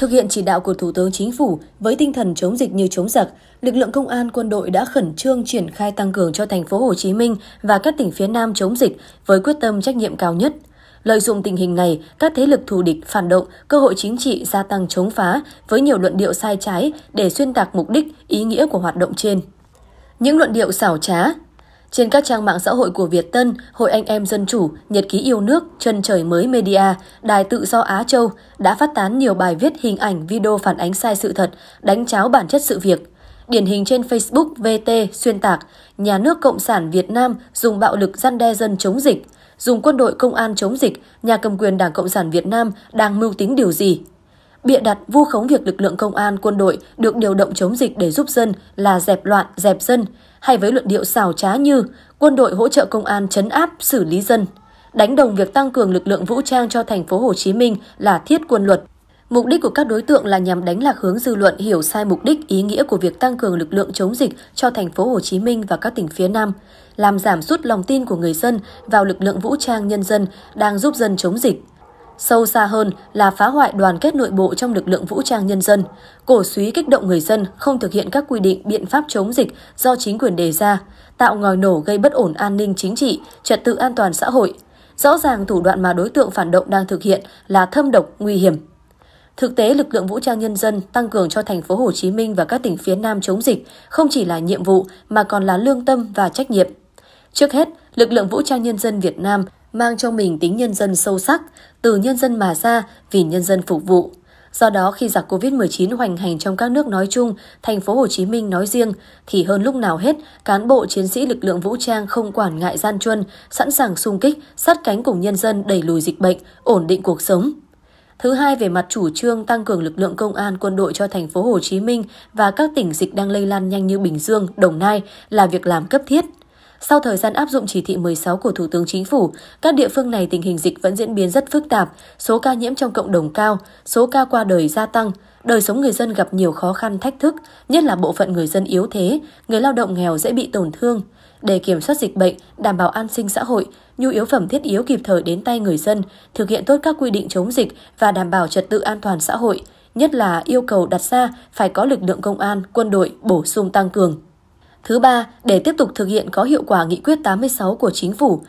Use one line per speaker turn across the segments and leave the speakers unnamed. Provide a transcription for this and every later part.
Thực hiện chỉ đạo của Thủ tướng Chính phủ với tinh thần chống dịch như chống giặc, lực lượng công an quân đội đã khẩn trương triển khai tăng cường cho thành phố Hồ Chí Minh và các tỉnh phía Nam chống dịch với quyết tâm trách nhiệm cao nhất. Lợi dụng tình hình này, các thế lực thù địch phản động, cơ hội chính trị gia tăng chống phá với nhiều luận điệu sai trái để xuyên tạc mục đích, ý nghĩa của hoạt động trên. Những luận điệu xảo trá, trên các trang mạng xã hội của Việt Tân, Hội Anh Em Dân Chủ, Nhật ký Yêu Nước, Chân Trời Mới Media, Đài Tự Do Á Châu đã phát tán nhiều bài viết hình ảnh video phản ánh sai sự thật, đánh cháo bản chất sự việc. Điển hình trên Facebook VT xuyên tạc, nhà nước Cộng sản Việt Nam dùng bạo lực gian đe dân chống dịch, dùng quân đội công an chống dịch, nhà cầm quyền Đảng Cộng sản Việt Nam đang mưu tính điều gì, bịa đặt vu khống việc lực lượng công an, quân đội được điều động chống dịch để giúp dân là dẹp loạn, dẹp dân, hay với luận điệu xảo trá như quân đội hỗ trợ công an chấn áp, xử lý dân. Đánh đồng việc tăng cường lực lượng vũ trang cho thành phố Hồ Chí Minh là thiết quân luật. Mục đích của các đối tượng là nhằm đánh lạc hướng dư luận hiểu sai mục đích ý nghĩa của việc tăng cường lực lượng chống dịch cho thành phố Hồ Chí Minh và các tỉnh phía Nam, làm giảm sút lòng tin của người dân vào lực lượng vũ trang nhân dân đang giúp dân chống dịch sâu xa hơn là phá hoại đoàn kết nội bộ trong lực lượng vũ trang nhân dân, cổ suý kích động người dân không thực hiện các quy định biện pháp chống dịch do chính quyền đề ra, tạo ngòi nổ gây bất ổn an ninh chính trị, trật tự an toàn xã hội. Rõ ràng thủ đoạn mà đối tượng phản động đang thực hiện là thâm độc, nguy hiểm. Thực tế, lực lượng vũ trang nhân dân tăng cường cho thành phố Hồ Chí Minh và các tỉnh phía Nam chống dịch không chỉ là nhiệm vụ mà còn là lương tâm và trách nhiệm. Trước hết, lực lượng vũ trang nhân dân Việt Nam mang trong mình tính nhân dân sâu sắc, từ nhân dân mà ra vì nhân dân phục vụ. Do đó khi giặc Covid-19 hoành hành trong các nước nói chung, thành phố Hồ Chí Minh nói riêng thì hơn lúc nào hết, cán bộ chiến sĩ lực lượng vũ trang không quản ngại gian truân, sẵn sàng xung kích, sát cánh cùng nhân dân đẩy lùi dịch bệnh, ổn định cuộc sống. Thứ hai về mặt chủ trương tăng cường lực lượng công an quân đội cho thành phố Hồ Chí Minh và các tỉnh dịch đang lây lan nhanh như Bình Dương, Đồng Nai là việc làm cấp thiết. Sau thời gian áp dụng chỉ thị 16 của Thủ tướng Chính phủ, các địa phương này tình hình dịch vẫn diễn biến rất phức tạp, số ca nhiễm trong cộng đồng cao, số ca qua đời gia tăng, đời sống người dân gặp nhiều khó khăn thách thức, nhất là bộ phận người dân yếu thế, người lao động nghèo dễ bị tổn thương. Để kiểm soát dịch bệnh, đảm bảo an sinh xã hội, nhu yếu phẩm thiết yếu kịp thời đến tay người dân, thực hiện tốt các quy định chống dịch và đảm bảo trật tự an toàn xã hội, nhất là yêu cầu đặt ra phải có lực lượng công an, quân đội bổ sung tăng cường. Thứ ba, để tiếp tục thực hiện có hiệu quả nghị quyết 86 của chính phủ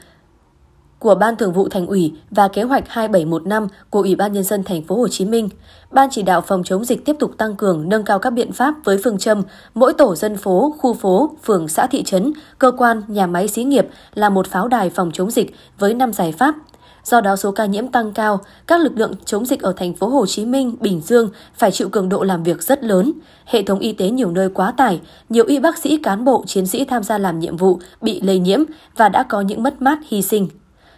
của Ban Thường vụ Thành ủy và kế hoạch 2715 của Ủy ban nhân dân thành phố Hồ Chí Minh, Ban chỉ đạo phòng chống dịch tiếp tục tăng cường nâng cao các biện pháp với phương châm mỗi tổ dân phố, khu phố, phường, xã thị trấn, cơ quan, nhà máy xí nghiệp là một pháo đài phòng chống dịch với năm giải pháp Do đó số ca nhiễm tăng cao, các lực lượng chống dịch ở thành phố Hồ Chí Minh, Bình Dương phải chịu cường độ làm việc rất lớn. Hệ thống y tế nhiều nơi quá tải, nhiều y bác sĩ, cán bộ, chiến sĩ tham gia làm nhiệm vụ bị lây nhiễm và đã có những mất mát hy sinh.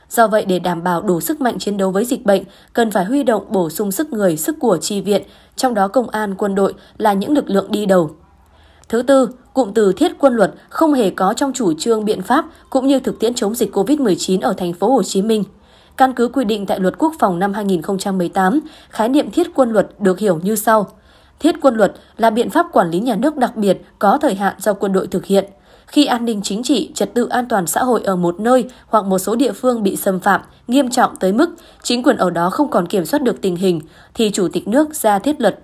Do vậy, để đảm bảo đủ sức mạnh chiến đấu với dịch bệnh, cần phải huy động bổ sung sức người, sức của tri viện, trong đó công an, quân đội là những lực lượng đi đầu. Thứ tư, cụm từ thiết quân luật không hề có trong chủ trương biện pháp cũng như thực tiễn chống dịch COVID-19 ở thành phố Hồ Chí Minh. Căn cứ quy định tại Luật Quốc phòng năm 2018, khái niệm thiết quân luật được hiểu như sau. Thiết quân luật là biện pháp quản lý nhà nước đặc biệt có thời hạn do quân đội thực hiện. Khi an ninh chính trị, trật tự an toàn xã hội ở một nơi hoặc một số địa phương bị xâm phạm nghiêm trọng tới mức chính quyền ở đó không còn kiểm soát được tình hình thì chủ tịch nước ra thiết luật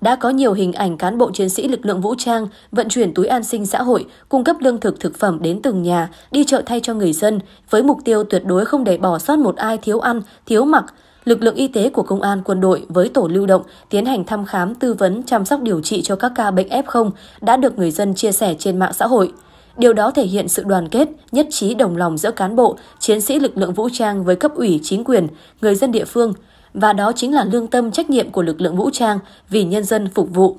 đã có nhiều hình ảnh cán bộ chiến sĩ lực lượng vũ trang vận chuyển túi an sinh xã hội, cung cấp lương thực thực phẩm đến từng nhà, đi chợ thay cho người dân, với mục tiêu tuyệt đối không để bỏ sót một ai thiếu ăn, thiếu mặc. Lực lượng y tế của công an quân đội với tổ lưu động tiến hành thăm khám, tư vấn, chăm sóc điều trị cho các ca bệnh F0 đã được người dân chia sẻ trên mạng xã hội. Điều đó thể hiện sự đoàn kết, nhất trí đồng lòng giữa cán bộ, chiến sĩ lực lượng vũ trang với cấp ủy, chính quyền, người dân địa phương – và đó chính là lương tâm trách nhiệm của lực lượng vũ trang vì nhân dân phục vụ.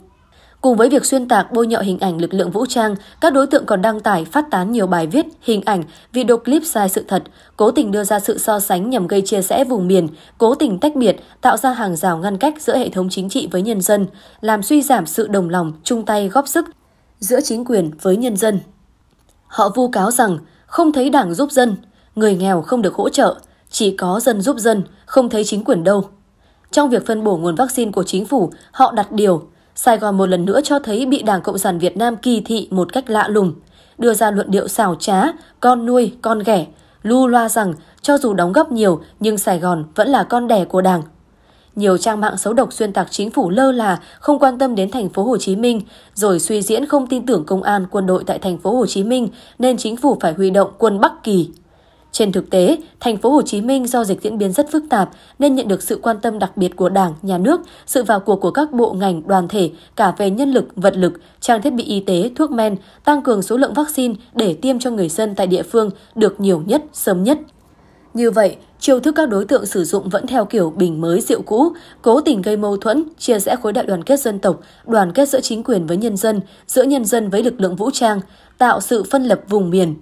Cùng với việc xuyên tạc bôi nhọ hình ảnh lực lượng vũ trang, các đối tượng còn đăng tải phát tán nhiều bài viết, hình ảnh, video clip sai sự thật, cố tình đưa ra sự so sánh nhằm gây chia rẽ vùng miền, cố tình tách biệt, tạo ra hàng rào ngăn cách giữa hệ thống chính trị với nhân dân, làm suy giảm sự đồng lòng, chung tay góp sức giữa chính quyền với nhân dân. Họ vu cáo rằng không thấy đảng giúp dân, người nghèo không được hỗ trợ, chỉ có dân giúp dân, không thấy chính quyền đâu. Trong việc phân bổ nguồn vaccine của chính phủ, họ đặt điều. Sài Gòn một lần nữa cho thấy bị Đảng Cộng sản Việt Nam kỳ thị một cách lạ lùng, đưa ra luận điệu xào trá, con nuôi, con ghẻ, lưu loa rằng cho dù đóng góp nhiều nhưng Sài Gòn vẫn là con đẻ của Đảng. Nhiều trang mạng xấu độc xuyên tạc chính phủ lơ là, không quan tâm đến thành phố Hồ Chí Minh, rồi suy diễn không tin tưởng công an quân đội tại thành phố Hồ Chí Minh nên chính phủ phải huy động quân Bắc Kỳ. Trên thực tế, thành phố Hồ Chí Minh do dịch diễn biến rất phức tạp nên nhận được sự quan tâm đặc biệt của Đảng, nhà nước, sự vào cuộc của các bộ ngành, đoàn thể cả về nhân lực, vật lực, trang thiết bị y tế, thuốc men, tăng cường số lượng vaccine để tiêm cho người dân tại địa phương được nhiều nhất, sớm nhất. Như vậy, chiêu thức các đối tượng sử dụng vẫn theo kiểu bình mới rượu cũ, cố tình gây mâu thuẫn, chia rẽ khối đại đoàn kết dân tộc, đoàn kết giữa chính quyền với nhân dân, giữa nhân dân với lực lượng vũ trang, tạo sự phân lập vùng miền,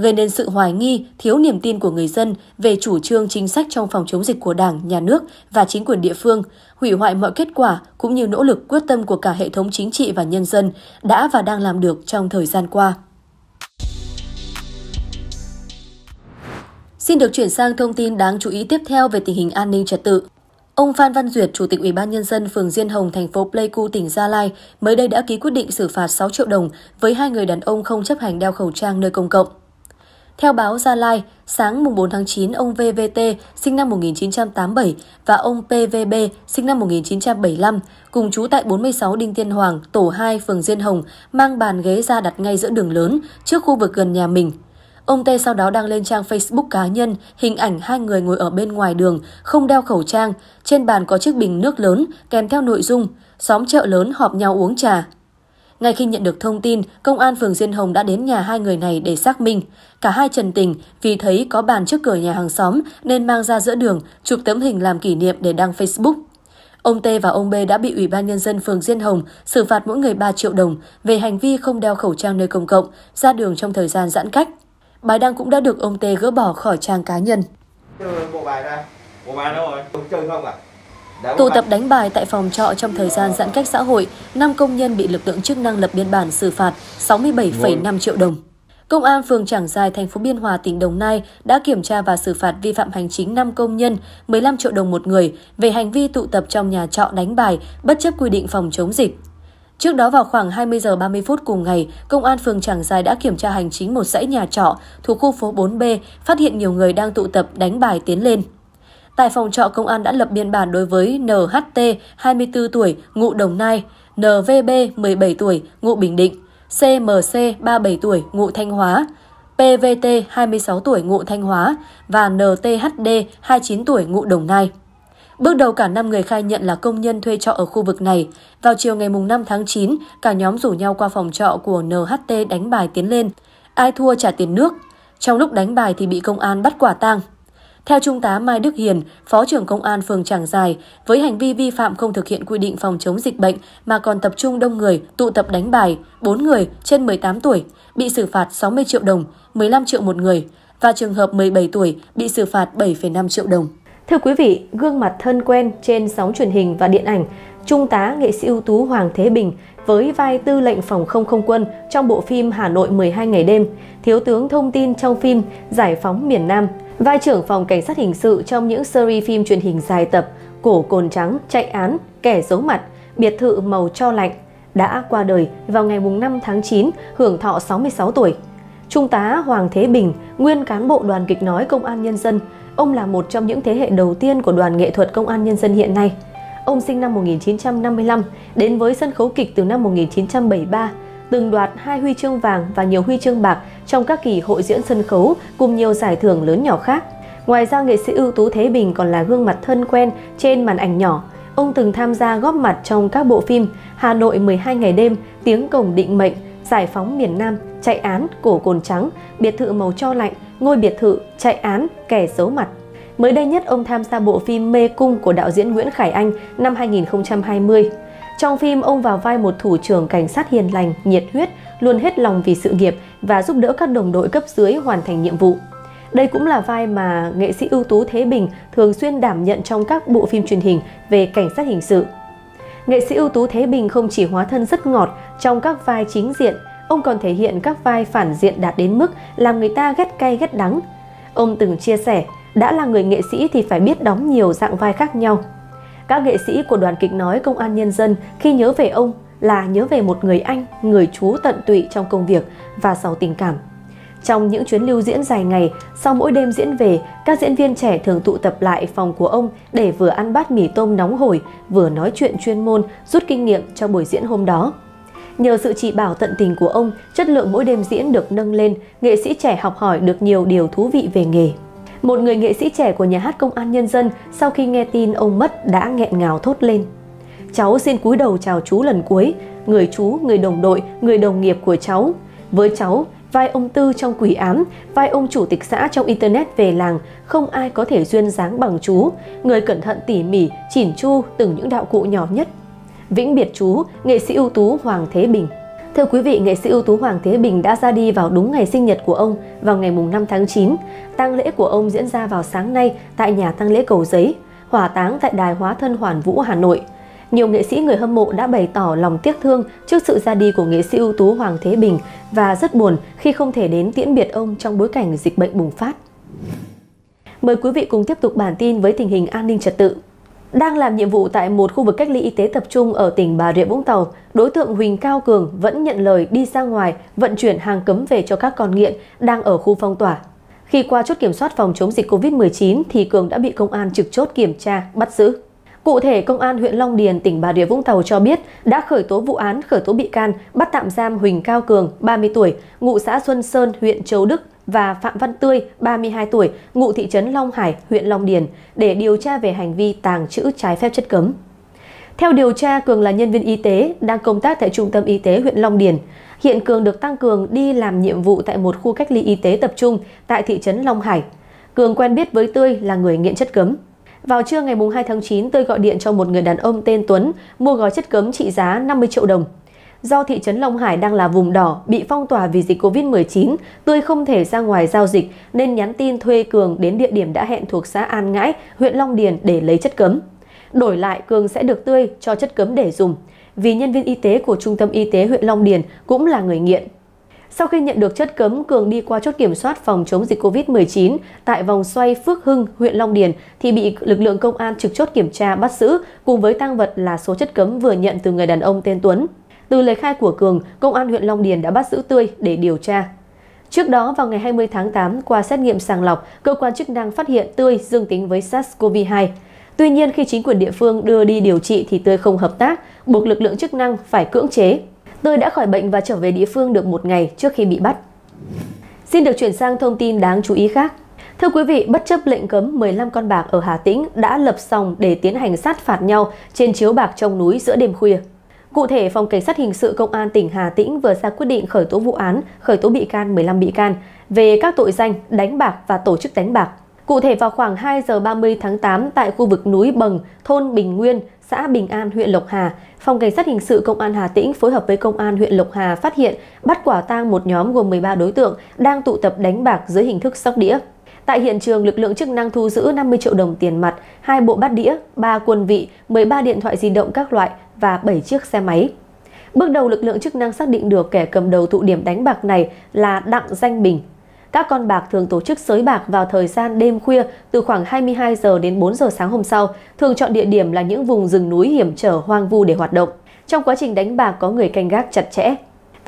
gây nên sự hoài nghi, thiếu niềm tin của người dân về chủ trương chính sách trong phòng chống dịch của Đảng, Nhà nước và chính quyền địa phương, hủy hoại mọi kết quả cũng như nỗ lực quyết tâm của cả hệ thống chính trị và nhân dân đã và đang làm được trong thời gian qua. Xin được chuyển sang thông tin đáng chú ý tiếp theo về tình hình an ninh trật tự. Ông Phan Văn Duyệt, Chủ tịch Ủy ban nhân dân phường Diên Hồng, thành phố Pleiku, tỉnh Gia Lai, mới đây đã ký quyết định xử phạt 6 triệu đồng với hai người đàn ông không chấp hành đeo khẩu trang nơi công cộng. Theo báo Gia Lai, sáng 4 tháng 9, ông VVT sinh năm 1987 và ông PVB sinh năm 1975 cùng chú tại 46 Đinh Tiên Hoàng, tổ 2, phường Diên Hồng mang bàn ghế ra đặt ngay giữa đường lớn trước khu vực gần nhà mình. Ông T sau đó đăng lên trang Facebook cá nhân hình ảnh hai người ngồi ở bên ngoài đường, không đeo khẩu trang. Trên bàn có chiếc bình nước lớn kèm theo nội dung xóm chợ lớn họp nhau uống trà. Ngay khi nhận được thông tin, công an phường Diên Hồng đã đến nhà hai người này để xác minh. Cả hai trần tình vì thấy có bàn trước cửa nhà hàng xóm nên mang ra giữa đường, chụp tấm hình làm kỷ niệm để đăng Facebook. Ông T và ông B đã bị Ủy ban Nhân dân phường Diên Hồng xử phạt mỗi người 3 triệu đồng về hành vi không đeo khẩu trang nơi công cộng, ra đường trong thời gian giãn cách. Bài đăng cũng đã được ông T gỡ bỏ khỏi trang cá nhân. Bộ bài ra, bộ bài đâu rồi? Chơi không à? Tụ tập đánh bài tại phòng trọ trong thời gian giãn cách xã hội, 5 công nhân bị lực lượng chức năng lập biên bản xử phạt 67,5 triệu đồng. Công an phường Trảng Giài, thành phố Biên Hòa, tỉnh Đồng Nai đã kiểm tra và xử phạt vi phạm hành chính 5 công nhân, 15 triệu đồng một người về hành vi tụ tập trong nhà trọ đánh bài bất chấp quy định phòng chống dịch. Trước đó vào khoảng 20 giờ 30 phút cùng ngày, công an phường Trảng Giài đã kiểm tra hành chính một dãy nhà trọ thuộc khu phố 4B, phát hiện nhiều người đang tụ tập đánh bài tiến lên. Tại phòng trọ công an đã lập biên bản đối với NHT 24 tuổi, ngụ Đồng Nai, NVB 17 tuổi, ngụ Bình Định, CMC 37 tuổi, ngụ Thanh Hóa, PVT 26 tuổi, ngụ Thanh Hóa và NTHD 29 tuổi, ngụ Đồng Nai. Bước đầu cả 5 người khai nhận là công nhân thuê trọ ở khu vực này. Vào chiều ngày 5 tháng 9, cả nhóm rủ nhau qua phòng trọ của NHT đánh bài tiến lên. Ai thua trả tiền nước. Trong lúc đánh bài thì bị công an bắt quả tang. Theo Trung tá Mai Đức Hiền, Phó trưởng Công an phường Trảng Giài, với hành vi vi phạm không thực hiện quy định phòng chống dịch bệnh mà còn tập trung đông người, tụ tập đánh bài, 4 người trên 18 tuổi, bị xử phạt 60 triệu đồng, 15 triệu một người, và trường hợp 17 tuổi bị xử phạt 7,5 triệu đồng. Thưa quý vị, gương mặt thân quen trên sóng truyền hình và điện ảnh, Trung tá nghệ sĩ ưu tú Hoàng Thế Bình với vai tư lệnh phòng không không quân trong bộ phim Hà Nội 12 ngày đêm, Thiếu tướng thông tin trong phim Giải phóng miền Nam – vai trưởng phòng cảnh sát hình sự trong những series phim truyền hình dài tập Cổ Cồn Trắng, Chạy Án, Kẻ Giấu Mặt, Biệt Thự Màu Cho Lạnh, đã qua đời vào ngày 5 tháng 9, hưởng thọ 66 tuổi. Trung tá Hoàng Thế Bình, nguyên cán bộ đoàn kịch nói Công an Nhân dân, ông là một trong những thế hệ đầu tiên của đoàn nghệ thuật Công an Nhân dân hiện nay. Ông sinh năm 1955, đến với sân khấu kịch từ năm 1973, từng đoạt hai huy chương vàng và nhiều huy chương bạc trong các kỳ hội diễn sân khấu cùng nhiều giải thưởng lớn nhỏ khác. Ngoài ra, nghệ sĩ ưu tú Thế Bình còn là gương mặt thân quen trên màn ảnh nhỏ. Ông từng tham gia góp mặt trong các bộ phim Hà Nội 12 ngày đêm, Tiếng cổng định mệnh, Giải phóng miền Nam, Chạy án, Cổ cồn trắng, Biệt thự màu cho lạnh, Ngôi biệt thự, Chạy án, Kẻ giấu mặt. Mới đây nhất, ông tham gia bộ phim Mê Cung của đạo diễn Nguyễn Khải Anh năm 2020. Trong phim, ông vào vai một thủ trưởng cảnh sát hiền lành, nhiệt huyết, luôn hết lòng vì sự nghiệp và giúp đỡ các đồng đội cấp dưới hoàn thành nhiệm vụ. Đây cũng là vai mà nghệ sĩ ưu tú Thế Bình thường xuyên đảm nhận trong các bộ phim truyền hình về cảnh sát hình sự. Nghệ sĩ ưu tú Thế Bình không chỉ hóa thân rất ngọt trong các vai chính diện, ông còn thể hiện các vai phản diện đạt đến mức làm người ta ghét cay ghét đắng. Ông từng chia sẻ, đã là người nghệ sĩ thì phải biết đóng nhiều dạng vai khác nhau, các nghệ sĩ của đoàn kịch nói Công an Nhân dân khi nhớ về ông là nhớ về một người anh, người chú tận tụy trong công việc và giàu tình cảm. Trong những chuyến lưu diễn dài ngày, sau mỗi đêm diễn về, các diễn viên trẻ thường tụ tập lại phòng của ông để vừa ăn bát mì tôm nóng hổi, vừa nói chuyện chuyên môn, rút kinh nghiệm cho buổi diễn hôm đó. Nhờ sự chỉ bảo tận tình của ông, chất lượng mỗi đêm diễn được nâng lên, nghệ sĩ trẻ học hỏi được nhiều điều thú vị về nghề. Một người nghệ sĩ trẻ của nhà hát Công an Nhân dân sau khi nghe tin ông mất đã nghẹn ngào thốt lên. Cháu xin cúi đầu chào chú lần cuối, người chú, người đồng đội, người đồng nghiệp của cháu. Với cháu, vai ông Tư trong quỷ ám, vai ông chủ tịch xã trong Internet về làng, không ai có thể duyên dáng bằng chú, người cẩn thận tỉ mỉ, chỉn chu từng những đạo cụ nhỏ nhất. Vĩnh biệt chú, nghệ sĩ ưu tú Hoàng Thế Bình. Thưa quý vị, nghệ sĩ ưu tú Hoàng Thế Bình đã ra đi vào đúng ngày sinh nhật của ông vào ngày 5 tháng 9. Tang lễ của ông diễn ra vào sáng nay tại nhà tang lễ Cầu Giấy, hỏa táng tại Đài Hóa Thân Hoàn Vũ, Hà Nội. Nhiều nghệ sĩ người hâm mộ đã bày tỏ lòng tiếc thương trước sự ra đi của nghệ sĩ ưu tú Hoàng Thế Bình và rất buồn khi không thể đến tiễn biệt ông trong bối cảnh dịch bệnh bùng phát. Mời quý vị cùng tiếp tục bản tin với tình hình an ninh trật tự. Đang làm nhiệm vụ tại một khu vực cách ly y tế tập trung ở tỉnh Bà Rịa Vũng Tàu, đối tượng Huỳnh Cao Cường vẫn nhận lời đi ra ngoài vận chuyển hàng cấm về cho các con nghiện đang ở khu phong tỏa. Khi qua chốt kiểm soát phòng chống dịch COVID-19 thì Cường đã bị công an trực chốt kiểm tra, bắt giữ. Cụ thể, Công an huyện Long Điền, tỉnh Bà Rịa Vũng Tàu cho biết đã khởi tố vụ án, khởi tố bị can, bắt tạm giam Huỳnh Cao Cường, 30 tuổi, ngụ xã Xuân Sơn, huyện Châu Đức và Phạm Văn Tươi, 32 tuổi, ngụ thị trấn Long Hải, huyện Long Điền để điều tra về hành vi tàng trữ trái phép chất cấm. Theo điều tra, Cường là nhân viên y tế đang công tác tại trung tâm y tế huyện Long Điền. Hiện Cường được Tăng Cường đi làm nhiệm vụ tại một khu cách ly y tế tập trung tại thị trấn Long Hải. Cường quen biết với Tươi là người nghiện chất cấm. Vào trưa ngày 2 tháng 9, Tươi gọi điện cho một người đàn ông tên Tuấn mua gói chất cấm trị giá 50 triệu đồng do thị trấn Long Hải đang là vùng đỏ, bị phong tỏa vì dịch COVID-19, Tươi không thể ra ngoài giao dịch nên nhắn tin thuê Cường đến địa điểm đã hẹn thuộc xã An Ngãi, huyện Long Điền để lấy chất cấm. Đổi lại, Cường sẽ được Tươi cho chất cấm để dùng, vì nhân viên y tế của Trung tâm Y tế huyện Long Điền cũng là người nghiện. Sau khi nhận được chất cấm, Cường đi qua chốt kiểm soát phòng chống dịch COVID-19 tại vòng xoay Phước Hưng, huyện Long Điền thì bị lực lượng công an trực chốt kiểm tra bắt giữ cùng với tang vật là số chất cấm vừa nhận từ người đàn ông tên Tuấn. Từ lời khai của Cường, Công an huyện Long Điền đã bắt giữ Tươi để điều tra. Trước đó, vào ngày 20 tháng 8, qua xét nghiệm sàng lọc, cơ quan chức năng phát hiện Tươi dương tính với SARS-CoV-2. Tuy nhiên, khi chính quyền địa phương đưa đi điều trị thì Tươi không hợp tác, buộc lực lượng chức năng phải cưỡng chế. Tươi đã khỏi bệnh và trở về địa phương được một ngày trước khi bị bắt. Xin được chuyển sang thông tin đáng chú ý khác. Thưa quý vị, bất chấp lệnh cấm 15 con bạc ở Hà Tĩnh đã lập sòng để tiến hành sát phạt nhau trên chiếu bạc trong núi giữa đêm khuya. Cụ thể, Phòng Cảnh sát Hình sự Công an tỉnh Hà Tĩnh vừa ra quyết định khởi tố vụ án, khởi tố bị can 15 bị can về các tội danh đánh bạc và tổ chức đánh bạc. Cụ thể vào khoảng 2 giờ 30 tháng 8 tại khu vực núi bằng, thôn Bình Nguyên, xã Bình An, huyện Lộc Hà, Phòng Cảnh sát Hình sự Công an Hà Tĩnh phối hợp với Công an huyện Lộc Hà phát hiện bắt quả tang một nhóm gồm 13 đối tượng đang tụ tập đánh bạc dưới hình thức sóc đĩa. Tại hiện trường, lực lượng chức năng thu giữ 50 triệu đồng tiền mặt, hai bộ bát đĩa, 3 quân vị, 13 điện thoại di động các loại và 7 chiếc xe máy. Bước đầu lực lượng chức năng xác định được kẻ cầm đầu tụ điểm đánh bạc này là Đặng Danh Bình. Các con bạc thường tổ chức sới bạc vào thời gian đêm khuya từ khoảng 22 giờ đến 4 giờ sáng hôm sau, thường chọn địa điểm là những vùng rừng núi hiểm trở hoang vu để hoạt động. Trong quá trình đánh bạc có người canh gác chặt chẽ,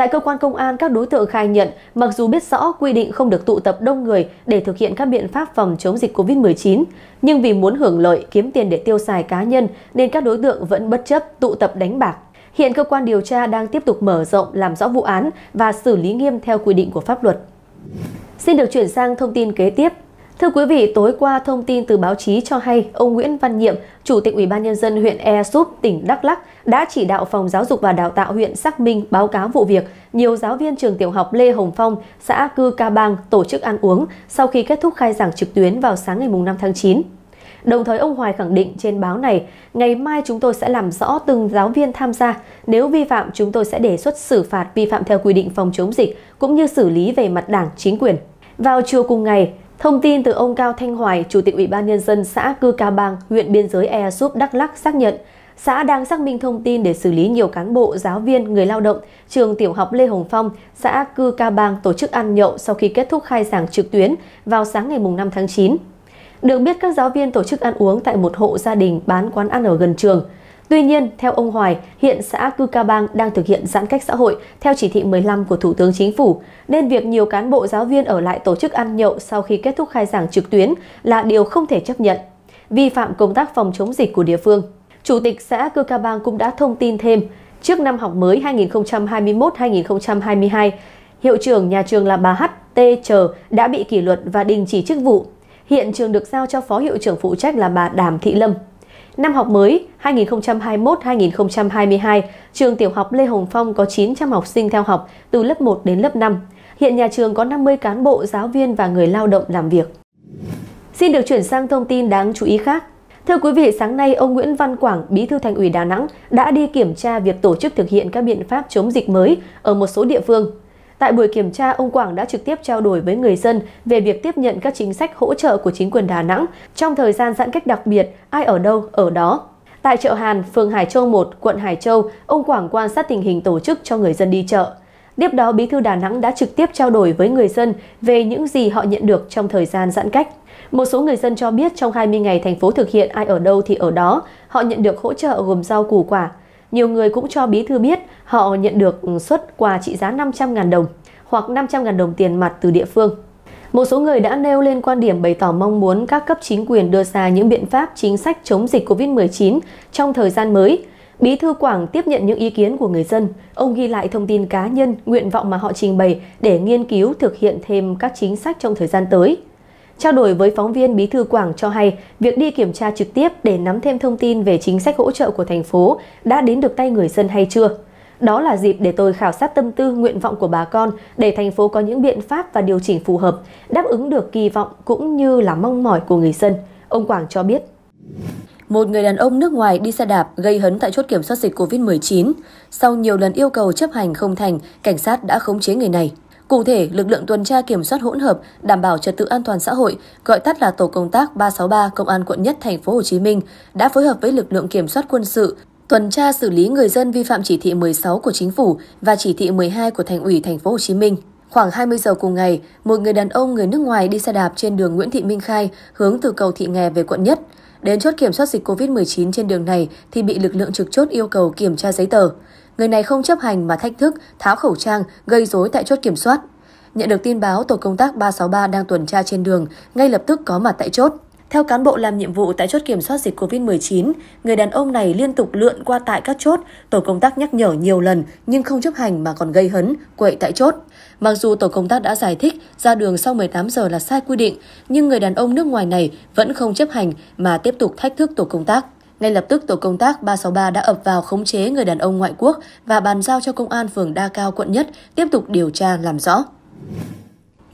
Tại cơ quan công an, các đối tượng khai nhận mặc dù biết rõ quy định không được tụ tập đông người để thực hiện các biện pháp phòng chống dịch COVID-19, nhưng vì muốn hưởng lợi kiếm tiền để tiêu xài cá nhân nên các đối tượng vẫn bất chấp tụ tập đánh bạc. Hiện cơ quan điều tra đang tiếp tục mở rộng làm rõ vụ án và xử lý nghiêm theo quy định của pháp luật. Xin được chuyển sang thông tin kế tiếp. Thưa quý vị, tối qua thông tin từ báo chí cho hay ông Nguyễn Văn Nhiệm, Chủ tịch Ủy ban nhân dân huyện Ea Súp, tỉnh Đắk Lắc, đã chỉ đạo Phòng Giáo dục và Đào tạo huyện xác minh báo cáo vụ việc nhiều giáo viên trường tiểu học Lê Hồng Phong, xã Cư Ca Bang tổ chức ăn uống sau khi kết thúc khai giảng trực tuyến vào sáng ngày 5 tháng 9. Đồng thời ông Hoài khẳng định trên báo này, ngày mai chúng tôi sẽ làm rõ từng giáo viên tham gia. Nếu vi phạm, chúng tôi sẽ đề xuất xử phạt vi phạm theo quy định phòng chống dịch, cũng như xử lý về mặt đảng, chính quyền. Vào chiều cùng ngày, Thông tin từ ông Cao Thanh Hoài, Chủ tịch Ủy ban Nhân dân xã Cư Ca Bang, huyện biên giới Ea Súp, Đắk Lắc xác nhận, xã đang xác minh thông tin để xử lý nhiều cán bộ, giáo viên, người lao động, trường tiểu học Lê Hồng Phong, xã Cư Ca Bang tổ chức ăn nhậu sau khi kết thúc khai giảng trực tuyến vào sáng ngày 5 tháng 9. Được biết các giáo viên tổ chức ăn uống tại một hộ gia đình bán quán ăn ở gần trường – Tuy nhiên, theo ông Hoài, hiện xã Cư Ca Bang đang thực hiện giãn cách xã hội theo chỉ thị 15 của Thủ tướng Chính phủ, nên việc nhiều cán bộ giáo viên ở lại tổ chức ăn nhậu sau khi kết thúc khai giảng trực tuyến là điều không thể chấp nhận, vi phạm công tác phòng chống dịch của địa phương. Chủ tịch xã Cư Ca Bang cũng đã thông tin thêm, trước năm học mới 2021-2022, hiệu trưởng nhà trường là bà H. T. Chờ đã bị kỷ luật và đình chỉ chức vụ. Hiện trường được giao cho phó hiệu trưởng phụ trách là bà Đàm Thị Lâm. Năm học mới 2021-2022, trường tiểu học Lê Hồng Phong có 900 học sinh theo học từ lớp 1 đến lớp 5. Hiện nhà trường có 50 cán bộ, giáo viên và người lao động làm việc. Xin được chuyển sang thông tin đáng chú ý khác. Thưa quý vị, sáng nay ông Nguyễn Văn Quảng, Bí thư Thành ủy Đà Nẵng đã đi kiểm tra việc tổ chức thực hiện các biện pháp chống dịch mới ở một số địa phương. Tại buổi kiểm tra, ông Quảng đã trực tiếp trao đổi với người dân về việc tiếp nhận các chính sách hỗ trợ của chính quyền Đà Nẵng trong thời gian giãn cách đặc biệt, ai ở đâu ở đó. Tại chợ Hàn, phường Hải Châu 1, quận Hải Châu, ông Quảng quan sát tình hình tổ chức cho người dân đi chợ. Tiếp đó, Bí thư Đà Nẵng đã trực tiếp trao đổi với người dân về những gì họ nhận được trong thời gian giãn cách. Một số người dân cho biết trong 20 ngày thành phố thực hiện ai ở đâu thì ở đó, họ nhận được hỗ trợ gồm rau củ quả, nhiều người cũng cho bí thư biết họ nhận được xuất quà trị giá 500.000 đồng hoặc 500.000 đồng tiền mặt từ địa phương. Một số người đã nêu lên quan điểm bày tỏ mong muốn các cấp chính quyền đưa ra những biện pháp chính sách chống dịch COVID-19 trong thời gian mới. Bí thư Quảng tiếp nhận những ý kiến của người dân, ông ghi lại thông tin cá nhân, nguyện vọng mà họ trình bày để nghiên cứu thực hiện thêm các chính sách trong thời gian tới. Trao đổi với phóng viên Bí thư Quảng cho hay, việc đi kiểm tra trực tiếp để nắm thêm thông tin về chính sách hỗ trợ của thành phố đã đến được tay người dân hay chưa. Đó là dịp để tôi khảo sát tâm tư, nguyện vọng của bà con để thành phố có những biện pháp và điều chỉnh phù hợp, đáp ứng được kỳ vọng cũng như là mong mỏi của người dân, ông Quảng cho biết. Một người đàn ông nước ngoài đi xe đạp gây hấn tại chốt kiểm soát dịch COVID-19. Sau nhiều lần yêu cầu chấp hành không thành, cảnh sát đã khống chế người này. Cụ thể, lực lượng tuần tra kiểm soát hỗn hợp đảm bảo trật tự an toàn xã hội, gọi tắt là tổ công tác 363 Công an quận Nhất thành phố Hồ Chí Minh đã phối hợp với lực lượng kiểm soát quân sự tuần tra xử lý người dân vi phạm chỉ thị 16 của chính phủ và chỉ thị 12 của Thành ủy Thành phố Hồ Chí Minh. Khoảng 20 giờ cùng ngày, một người đàn ông người nước ngoài đi xe đạp trên đường Nguyễn Thị Minh Khai hướng từ cầu Thị Nghè về quận Nhất. Đến chốt kiểm soát dịch COVID-19 trên đường này thì bị lực lượng trực chốt yêu cầu kiểm tra giấy tờ. Người này không chấp hành mà thách thức, tháo khẩu trang, gây rối tại chốt kiểm soát. Nhận được tin báo, tổ công tác 363 đang tuần tra trên đường, ngay lập tức có mặt tại chốt. Theo cán bộ làm nhiệm vụ tại chốt kiểm soát dịch COVID-19, người đàn ông này liên tục lượn qua tại các chốt, tổ công tác nhắc nhở nhiều lần nhưng không chấp hành mà còn gây hấn, quậy tại chốt. Mặc dù tổ công tác đã giải thích ra đường sau 18 giờ là sai quy định, nhưng người đàn ông nước ngoài này vẫn không chấp hành mà tiếp tục thách thức tổ công tác. Ngay lập tức tổ công tác 363 đã ập vào khống chế người đàn ông ngoại quốc và bàn giao cho công an phường Đa Cao quận Nhất tiếp tục điều tra làm rõ.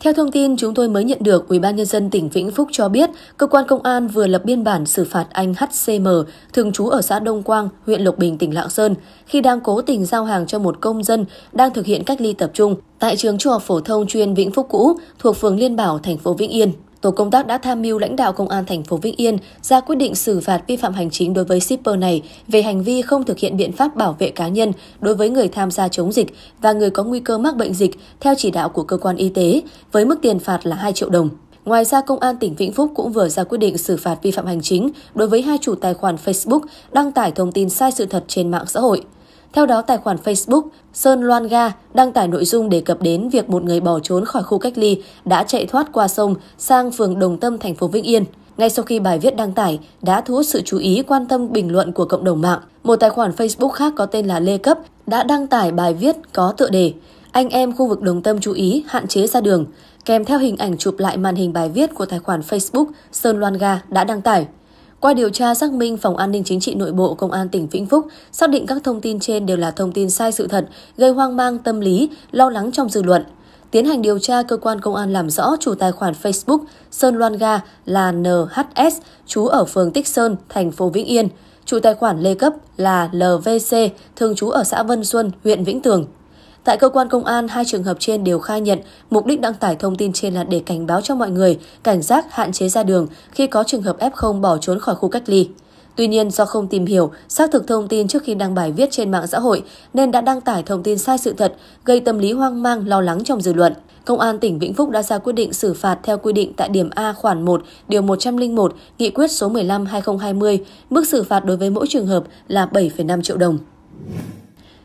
Theo thông tin chúng tôi mới nhận được, Ủy ban nhân dân tỉnh Vĩnh Phúc cho biết, cơ quan công an vừa lập biên bản xử phạt anh HCM, thường trú ở xã Đông Quang, huyện Lộc Bình, tỉnh Lạng Sơn, khi đang cố tình giao hàng cho một công dân đang thực hiện cách ly tập trung tại trường trung học phổ thông chuyên Vĩnh Phúc cũ thuộc phường Liên Bảo, thành phố Vĩnh Yên. Tổ công tác đã tham mưu lãnh đạo công an thành phố Vĩnh Yên ra quyết định xử phạt vi phạm hành chính đối với shipper này về hành vi không thực hiện biện pháp bảo vệ cá nhân đối với người tham gia chống dịch và người có nguy cơ mắc bệnh dịch theo chỉ đạo của cơ quan y tế với mức tiền phạt là 2 triệu đồng. Ngoài ra, Công an tỉnh Vĩnh Phúc cũng vừa ra quyết định xử phạt vi phạm hành chính đối với hai chủ tài khoản Facebook đăng tải thông tin sai sự thật trên mạng xã hội. Theo đó, tài khoản Facebook Sơn Loan Ga đăng tải nội dung đề cập đến việc một người bỏ trốn khỏi khu cách ly đã chạy thoát qua sông sang phường Đồng Tâm, thành phố Vĩnh Yên. Ngay sau khi bài viết đăng tải đã thu hút sự chú ý quan tâm bình luận của cộng đồng mạng, một tài khoản Facebook khác có tên là Lê Cấp đã đăng tải bài viết có tựa đề Anh em khu vực Đồng Tâm chú ý hạn chế ra đường, kèm theo hình ảnh chụp lại màn hình bài viết của tài khoản Facebook Sơn Loan Ga đã đăng tải. Qua điều tra xác minh Phòng An ninh Chính trị Nội bộ Công an tỉnh Vĩnh Phúc xác định các thông tin trên đều là thông tin sai sự thật, gây hoang mang tâm lý, lo lắng trong dư luận. Tiến hành điều tra, cơ quan công an làm rõ chủ tài khoản Facebook Sơn Loan Ga là NHS, chú ở phường Tích Sơn, thành phố Vĩnh Yên. Chủ tài khoản Lê Cấp là LVC, thường trú ở xã Vân Xuân, huyện Vĩnh Tường. Tại cơ quan công an, hai trường hợp trên đều khai nhận mục đích đăng tải thông tin trên là để cảnh báo cho mọi người cảnh giác hạn chế ra đường khi có trường hợp F0 bỏ trốn khỏi khu cách ly. Tuy nhiên, do không tìm hiểu, xác thực thông tin trước khi đăng bài viết trên mạng xã hội nên đã đăng tải thông tin sai sự thật, gây tâm lý hoang mang, lo lắng trong dư luận. Công an tỉnh Vĩnh Phúc đã ra quyết định xử phạt theo quy định tại điểm A khoản 1, điều 101, nghị quyết số 15-2020, mức xử phạt đối với mỗi trường hợp là 7,5 triệu đồng.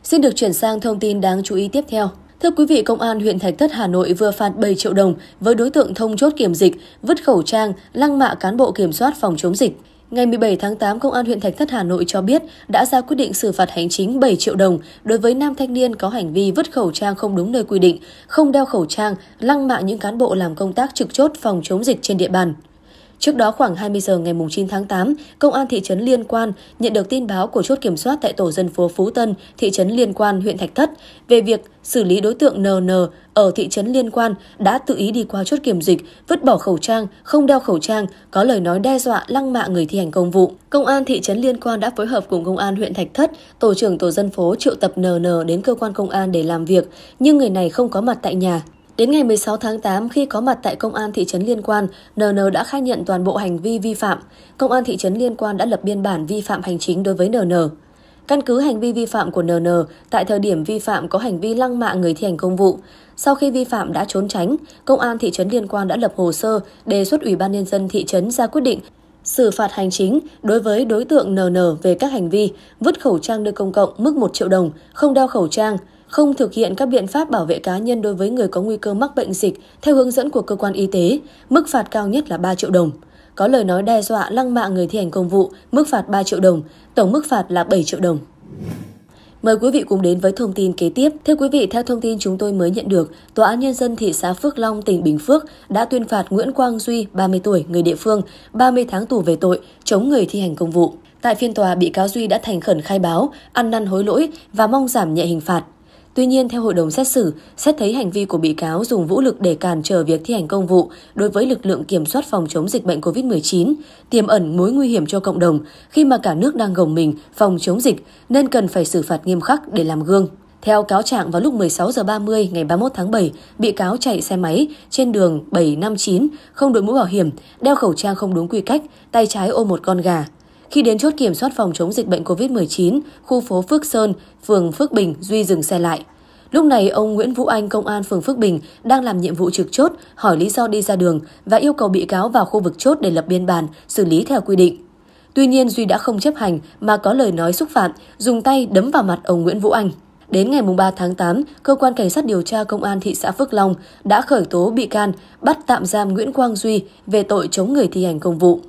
Xin được chuyển sang thông tin đáng chú ý tiếp theo. Thưa quý vị, Công an huyện Thạch Thất Hà Nội vừa phạt 7 triệu đồng với đối tượng thông chốt kiểm dịch, vứt khẩu trang, lăng mạ cán bộ kiểm soát phòng chống dịch. Ngày 17 tháng 8, Công an huyện Thạch Thất Hà Nội cho biết đã ra quyết định xử phạt hành chính 7 triệu đồng đối với nam thanh niên có hành vi vứt khẩu trang không đúng nơi quy định, không đeo khẩu trang, lăng mạ những cán bộ làm công tác trực chốt phòng chống dịch trên địa bàn. Trước đó khoảng 20 giờ ngày 9 tháng 8, Công an thị trấn Liên Quan nhận được tin báo của chốt kiểm soát tại tổ dân phố Phú Tân, thị trấn Liên Quan, huyện Thạch Thất về việc xử lý đối tượng NN ở thị trấn Liên Quan đã tự ý đi qua chốt kiểm dịch, vứt bỏ khẩu trang, không đeo khẩu trang, có lời nói đe dọa lăng mạ người thi hành công vụ. Công an thị trấn Liên Quan đã phối hợp cùng công an huyện Thạch Thất, tổ trưởng tổ dân phố triệu tập NN đến cơ quan công an để làm việc, nhưng người này không có mặt tại nhà. Đến ngày 16 tháng 8, khi có mặt tại công an thị trấn Liên Quan, NN đã khai nhận toàn bộ hành vi vi phạm. Công an thị trấn Liên Quan đã lập biên bản vi phạm hành chính đối với NN. Căn cứ hành vi vi phạm của NN, tại thời điểm vi phạm có hành vi lăng mạ người thi hành công vụ. Sau khi vi phạm đã trốn tránh, công an thị trấn liên quan đã lập hồ sơ đề xuất Ủy ban nhân dân thị trấn ra quyết định xử phạt hành chính đối với đối tượng NN về các hành vi vứt khẩu trang nơi công cộng mức 1 triệu đồng, không đeo khẩu trang, không thực hiện các biện pháp bảo vệ cá nhân đối với người có nguy cơ mắc bệnh dịch theo hướng dẫn của cơ quan y tế, mức phạt cao nhất là 3 triệu đồng. Có lời nói đe dọa lăng mạ người thi hành công vụ, mức phạt 3 triệu đồng, tổng mức phạt là 7 triệu đồng. Mời quý vị cùng đến với thông tin kế tiếp. Thưa quý vị, theo thông tin chúng tôi mới nhận được, Tòa án Nhân dân thị xã Phước Long, tỉnh Bình Phước đã tuyên phạt Nguyễn Quang Duy, 30 tuổi, người địa phương, 30 tháng tù về tội chống người thi hành công vụ. Tại phiên tòa, bị cáo Duy đã thành khẩn khai báo, ăn năn hối lỗi và mong giảm nhẹ hình phạt. Tuy nhiên, theo hội đồng xét xử, xét thấy hành vi của bị cáo dùng vũ lực để cản trở việc thi hành công vụ đối với lực lượng kiểm soát phòng chống dịch bệnh COVID-19, tiềm ẩn mối nguy hiểm cho cộng đồng khi mà cả nước đang gồng mình phòng chống dịch nên cần phải xử phạt nghiêm khắc để làm gương. Theo cáo trạng vào lúc 16 giờ 30 ngày 31 tháng 7, bị cáo chạy xe máy trên đường 759, không đội mũ bảo hiểm, đeo khẩu trang không đúng quy cách, tay trái ôm một con gà. Khi đến chốt kiểm soát phòng chống dịch bệnh COVID-19, khu phố Phước Sơn, phường Phước Bình, Duy dừng xe lại. Lúc này, ông Nguyễn Vũ Anh, công an phường Phước Bình, đang làm nhiệm vụ trực chốt, hỏi lý do đi ra đường và yêu cầu bị cáo vào khu vực chốt để lập biên bản, xử lý theo quy định. Tuy nhiên, Duy đã không chấp hành mà có lời nói xúc phạm, dùng tay đấm vào mặt ông Nguyễn Vũ Anh. Đến ngày 3 tháng 8, Cơ quan Cảnh sát điều tra Công an thị xã Phước Long đã khởi tố bị can, bắt tạm giam Nguyễn Quang Duy về tội chống người thi hành công vụ.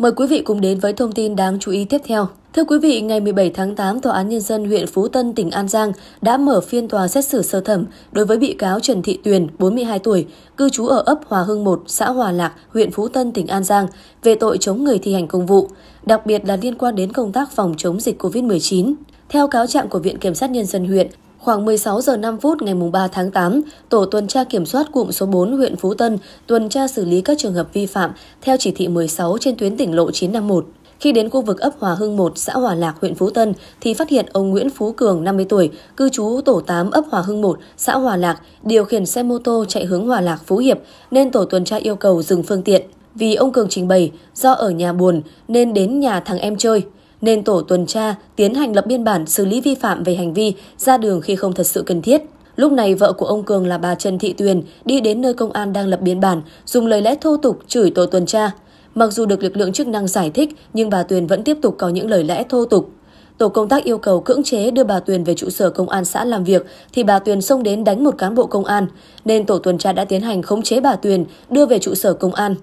Mời quý vị cùng đến với thông tin đáng chú ý tiếp theo. Thưa quý vị, ngày 17 tháng 8, Tòa án Nhân dân huyện Phú Tân, tỉnh An Giang đã mở phiên tòa xét xử sơ thẩm đối với bị cáo Trần Thị Tuyền, 42 tuổi, cư trú ở ấp Hòa Hưng 1, xã Hòa Lạc, huyện Phú Tân, tỉnh An Giang, về tội chống người thi hành công vụ, đặc biệt là liên quan đến công tác phòng chống dịch COVID-19. Theo cáo trạng của Viện Kiểm sát Nhân dân huyện, Khoảng 16 giờ 5 phút ngày 3 tháng 8, Tổ tuần tra kiểm soát cụm số 4 huyện Phú Tân tuần tra xử lý các trường hợp vi phạm theo chỉ thị 16 trên tuyến tỉnh lộ 951. Khi đến khu vực ấp Hòa Hưng 1, xã Hòa Lạc, huyện Phú Tân thì phát hiện ông Nguyễn Phú Cường, 50 tuổi, cư trú tổ 8 ấp Hòa Hưng 1, xã Hòa Lạc, điều khiển xe mô tô chạy hướng Hòa Lạc Phú Hiệp nên tổ tuần tra yêu cầu dừng phương tiện. Vì ông Cường trình bày do ở nhà buồn nên đến nhà thằng em chơi nên tổ tuần tra tiến hành lập biên bản xử lý vi phạm về hành vi ra đường khi không thật sự cần thiết. Lúc này vợ của ông Cường là bà Trần Thị Tuyền đi đến nơi công an đang lập biên bản, dùng lời lẽ thô tục chửi tổ tuần tra. Mặc dù được lực lượng chức năng giải thích nhưng bà Tuyền vẫn tiếp tục có những lời lẽ thô tục. Tổ công tác yêu cầu cưỡng chế đưa bà Tuyền về trụ sở công an xã làm việc thì bà Tuyền xông đến đánh một cán bộ công an nên tổ tuần tra đã tiến hành khống chế bà Tuyền đưa về trụ sở công an.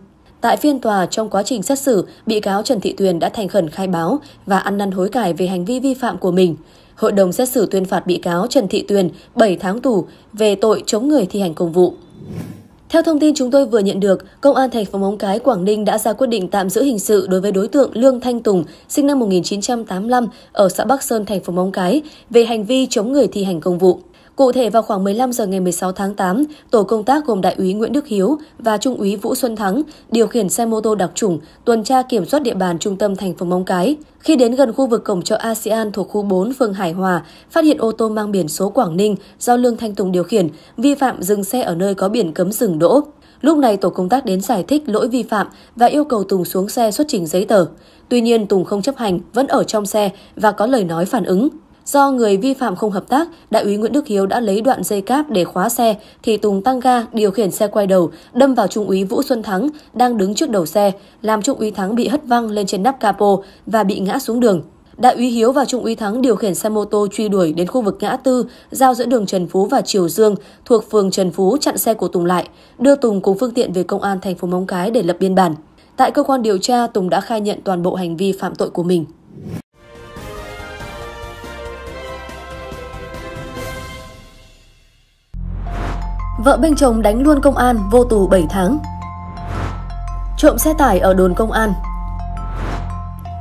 Tại phiên tòa, trong quá trình xét xử, bị cáo Trần Thị Tuyền đã thành khẩn khai báo và ăn năn hối cải về hành vi vi phạm của mình. Hội đồng xét xử tuyên phạt bị cáo Trần Thị Tuyền 7 tháng tù về tội chống người thi hành công vụ. Theo thông tin chúng tôi vừa nhận được, Công an thành phố Móng Cái, Quảng Ninh đã ra quyết định tạm giữ hình sự đối với đối tượng Lương Thanh Tùng, sinh năm 1985, ở xã Bắc Sơn, thành phố Móng Cái, về hành vi chống người thi hành công vụ. Cụ thể vào khoảng 15 giờ ngày 16 tháng 8, tổ công tác gồm đại úy Nguyễn Đức Hiếu và trung úy Vũ Xuân Thắng điều khiển xe mô tô đặc chủng tuần tra kiểm soát địa bàn trung tâm thành phố Móng Cái. Khi đến gần khu vực cổng chợ ASEAN thuộc khu 4 phường Hải Hòa, phát hiện ô tô mang biển số Quảng Ninh do Lương Thanh Tùng điều khiển, vi phạm dừng xe ở nơi có biển cấm dừng đỗ. Lúc này tổ công tác đến giải thích lỗi vi phạm và yêu cầu Tùng xuống xe xuất trình giấy tờ. Tuy nhiên Tùng không chấp hành, vẫn ở trong xe và có lời nói phản ứng. Do người vi phạm không hợp tác, đại úy Nguyễn Đức Hiếu đã lấy đoạn dây cáp để khóa xe, thì Tùng tăng ga điều khiển xe quay đầu, đâm vào trung úy Vũ Xuân Thắng đang đứng trước đầu xe, làm trung úy Thắng bị hất văng lên trên nắp capo và bị ngã xuống đường. Đại úy Hiếu và Trung úy Thắng điều khiển xe mô tô truy đuổi đến khu vực ngã tư giao giữa đường Trần Phú và Triều Dương thuộc phường Trần Phú chặn xe của Tùng lại, đưa Tùng cùng phương tiện về công an thành phố Móng Cái để lập biên bản. Tại cơ quan điều tra, Tùng đã khai nhận toàn bộ hành vi phạm tội của mình. Vợ bên chồng đánh luôn công an vô tù 7 tháng. Trộm xe tải ở đồn công an.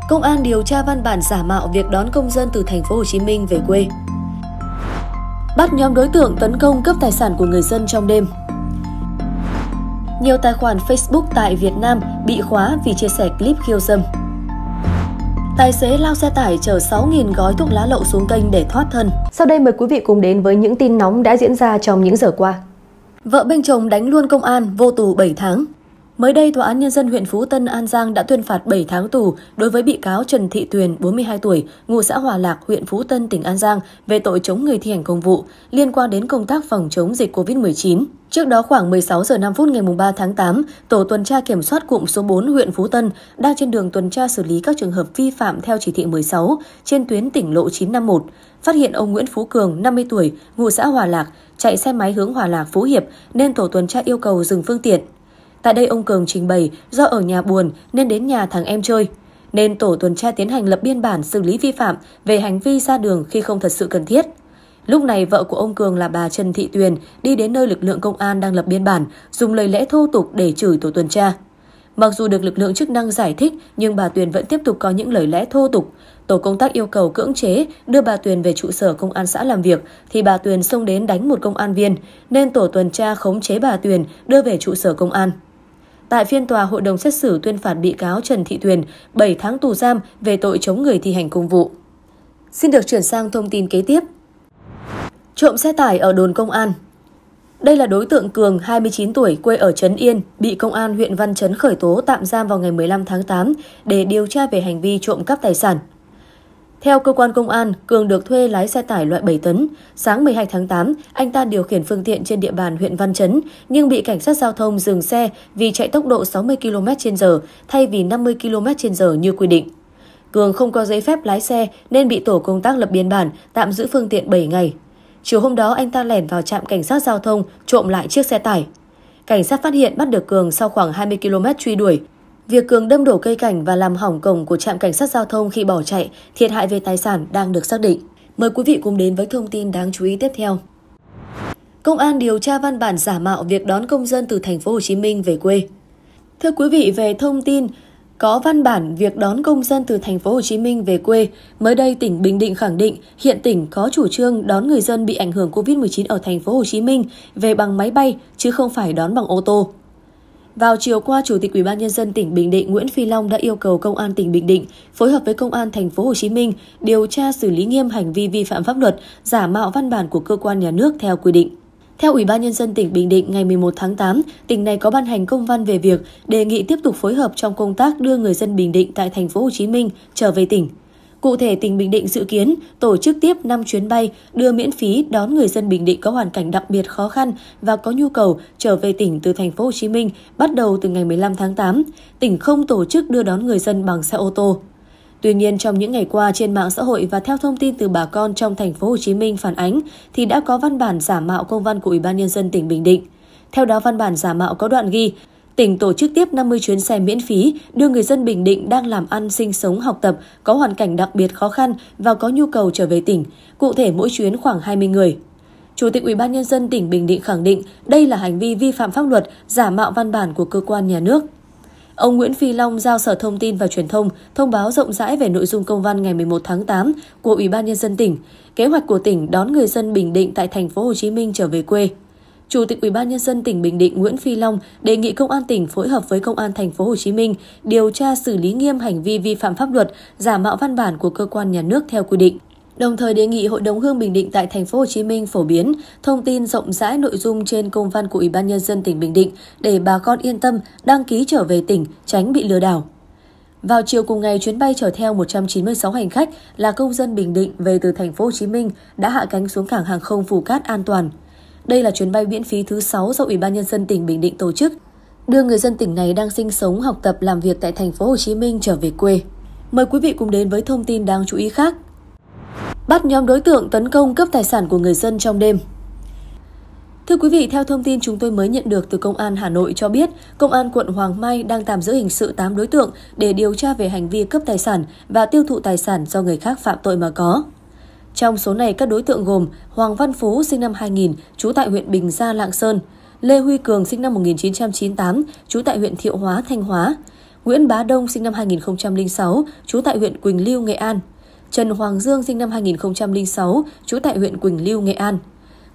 Công an điều tra văn bản giả mạo việc đón công dân từ thành phố Hồ Chí Minh về quê. Bắt nhóm đối tượng tấn công cướp tài sản của người dân trong đêm. Nhiều tài khoản Facebook tại Việt Nam bị khóa vì chia sẻ clip khiêu dâm. Tài xế lao xe tải chở 6.000 gói thuốc lá lậu xuống kênh để thoát thân. Sau đây mời quý vị cùng đến với những tin nóng đã diễn ra trong những giờ qua. Vợ bên chồng đánh luôn công an, vô tù 7 tháng. Mới đây, Tòa án Nhân dân huyện Phú Tân, An Giang đã tuyên phạt 7 tháng tù đối với bị cáo Trần Thị Tuyền, 42 tuổi, ngụ xã Hòa Lạc, huyện Phú Tân, tỉnh An Giang về tội chống người thi hành công vụ liên quan đến công tác phòng chống dịch COVID-19. Trước đó khoảng 16 giờ 5 phút ngày 3 tháng 8, Tổ tuần tra kiểm soát cụm số 4 huyện Phú Tân đang trên đường tuần tra xử lý các trường hợp vi phạm theo chỉ thị 16 trên tuyến tỉnh lộ 951. Phát hiện ông Nguyễn Phú Cường, 50 tuổi, ngụ xã Hòa Lạc, chạy xe máy hướng Hòa Lạc, Phú Hiệp nên tổ tuần tra yêu cầu dừng phương tiện. Tại đây ông Cường trình bày do ở nhà buồn nên đến nhà thằng em chơi. Nên tổ tuần tra tiến hành lập biên bản xử lý vi phạm về hành vi ra đường khi không thật sự cần thiết. Lúc này vợ của ông Cường là bà Trần Thị Tuyền đi đến nơi lực lượng công an đang lập biên bản, dùng lời lẽ thô tục để chửi tổ tuần tra. Mặc dù được lực lượng chức năng giải thích nhưng bà Tuyền vẫn tiếp tục có những lời lẽ thô tục. Tổ công tác yêu cầu cưỡng chế đưa bà Tuyền về trụ sở công an xã làm việc thì bà Tuyền xông đến đánh một công an viên nên tổ tuần tra khống chế bà Tuyền đưa về trụ sở công an. Tại phiên tòa, hội đồng xét xử tuyên phạt bị cáo Trần Thị Tuyền 7 tháng tù giam về tội chống người thi hành công vụ. Xin được chuyển sang thông tin kế tiếp. Trộm xe tải ở đồn công an, đây là đối tượng Cường, 29 tuổi, quê ở Trấn Yên, bị Công an huyện Văn Chấn khởi tố tạm giam vào ngày 15 tháng 8 để điều tra về hành vi trộm cắp tài sản. Theo cơ quan công an, Cường được thuê lái xe tải loại 7 tấn. Sáng 12 tháng 8, anh ta điều khiển phương tiện trên địa bàn huyện Văn Chấn, nhưng bị cảnh sát giao thông dừng xe vì chạy tốc độ 60 km h thay vì 50 km h như quy định. Cường không có giấy phép lái xe nên bị tổ công tác lập biên bản, tạm giữ phương tiện 7 ngày. Chiều hôm đó anh ta lẻn vào trạm cảnh sát giao thông trộm lại chiếc xe tải. Cảnh sát phát hiện bắt được Cường sau khoảng 20 km truy đuổi. Việc Cường đâm đổ cây cảnh và làm hỏng cổng của trạm cảnh sát giao thông khi bỏ chạy, thiệt hại về tài sản đang được xác định. Mời quý vị cùng đến với thông tin đáng chú ý tiếp theo. Công an điều tra văn bản giả mạo việc đón công dân từ thành phố Hồ Chí Minh về quê. Thưa quý vị, về thông tin có văn bản việc đón công dân từ thành phố Hồ Chí Minh về quê, mới đây tỉnh Bình Định khẳng định hiện tỉnh có chủ trương đón người dân bị ảnh hưởng COVID-19 ở thành phố Hồ Chí Minh về bằng máy bay chứ không phải đón bằng ô tô. Vào chiều qua, Chủ tịch Ủy ban nhân dân tỉnh Bình Định Nguyễn Phi Long đã yêu cầu Công an tỉnh Bình Định phối hợp với Công an thành phố Hồ Chí Minh điều tra xử lý nghiêm hành vi vi phạm pháp luật, giả mạo văn bản của cơ quan nhà nước theo quy định. Theo Ủy ban nhân dân tỉnh Bình Định ngày 11 tháng 8, tỉnh này có ban hành công văn về việc đề nghị tiếp tục phối hợp trong công tác đưa người dân Bình Định tại thành phố Hồ Chí Minh trở về tỉnh. Cụ thể, tỉnh Bình Định dự kiến tổ chức tiếp 5 chuyến bay đưa miễn phí đón người dân Bình Định có hoàn cảnh đặc biệt khó khăn và có nhu cầu trở về tỉnh từ thành phố Hồ Chí Minh bắt đầu từ ngày 15 tháng 8. Tỉnh không tổ chức đưa đón người dân bằng xe ô tô. Tuy nhiên trong những ngày qua trên mạng xã hội và theo thông tin từ bà con trong thành phố Hồ Chí Minh phản ánh thì đã có văn bản giả mạo công văn của Ủy ban nhân dân tỉnh Bình Định. Theo đó văn bản giả mạo có đoạn ghi tỉnh tổ chức tiếp 50 chuyến xe miễn phí đưa người dân Bình Định đang làm ăn, sinh sống, học tập, có hoàn cảnh đặc biệt khó khăn và có nhu cầu trở về tỉnh, cụ thể mỗi chuyến khoảng 20 người. Chủ tịch UBND tỉnh Bình Định khẳng định đây là hành vi vi phạm pháp luật, giả mạo văn bản của cơ quan nhà nước. Ông Nguyễn Phi Long giao Sở Thông tin và Truyền thông thông báo rộng rãi về nội dung công văn ngày 11 tháng 8 của Ủy ban nhân dân tỉnh, kế hoạch của tỉnh đón người dân Bình Định tại thành phố Hồ Chí Minh trở về quê. Chủ tịch Ủy ban nhân dân tỉnh Bình Định Nguyễn Phi Long đề nghị công an tỉnh phối hợp với công an thành phố Hồ Chí Minh điều tra xử lý nghiêm hành vi vi phạm pháp luật, giả mạo văn bản của cơ quan nhà nước theo quy định. Đồng thời đề nghị Hội đồng Hương Bình Định tại thành phố Hồ Chí Minh phổ biến thông tin rộng rãi nội dung trên công văn của Ủy ban nhân dân tỉnh Bình Định để bà con yên tâm đăng ký trở về tỉnh tránh bị lừa đảo. Vào chiều cùng ngày, chuyến bay chở theo 196 hành khách là công dân Bình Định về từ thành phố Hồ Chí Minh đã hạ cánh xuống cảng hàng không Phù Cát an toàn. Đây là chuyến bay miễn phí thứ 6 do Ủy ban nhân dân tỉnh Bình Định tổ chức, đưa người dân tỉnh này đang sinh sống, học tập, làm việc tại thành phố Hồ Chí Minh trở về quê. Mời quý vị cùng đến với thông tin đáng chú ý khác. Bắt nhóm đối tượng tấn công cướp tài sản của người dân trong đêm. Thưa quý vị, theo thông tin chúng tôi mới nhận được từ Công an Hà Nội cho biết, Công an quận Hoàng Mai đang tạm giữ hình sự 8 đối tượng để điều tra về hành vi cướp tài sản và tiêu thụ tài sản do người khác phạm tội mà có. Trong số này, các đối tượng gồm Hoàng Văn Phú sinh năm 2000, trú tại huyện Bình Gia, Lạng Sơn, Lê Huy Cường sinh năm 1998, trú tại huyện Thiệu Hóa, Thanh Hóa, Nguyễn Bá Đông sinh năm 2006, trú tại huyện Quỳnh Lưu, Nghệ An, Trần Hoàng Dương sinh năm 2006, trú tại huyện Quỳnh Lưu, Nghệ An,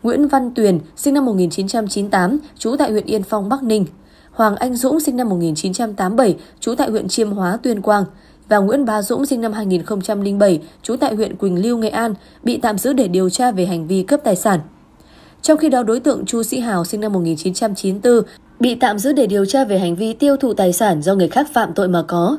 Nguyễn Văn Tuyền sinh năm 1998, trú tại huyện Yên Phong, Bắc Ninh, Hoàng Anh Dũng sinh năm 1987, trú tại huyện Chiêm Hóa, Tuyên Quang, và Nguyễn Bá Dũng sinh năm 2007, trú tại huyện Quỳnh Lưu, Nghệ An, bị tạm giữ để điều tra về hành vi cướp tài sản. Trong khi đó, đối tượng Chu Sĩ Hào sinh năm 1994 bị tạm giữ để điều tra về hành vi tiêu thụ tài sản do người khác phạm tội mà có.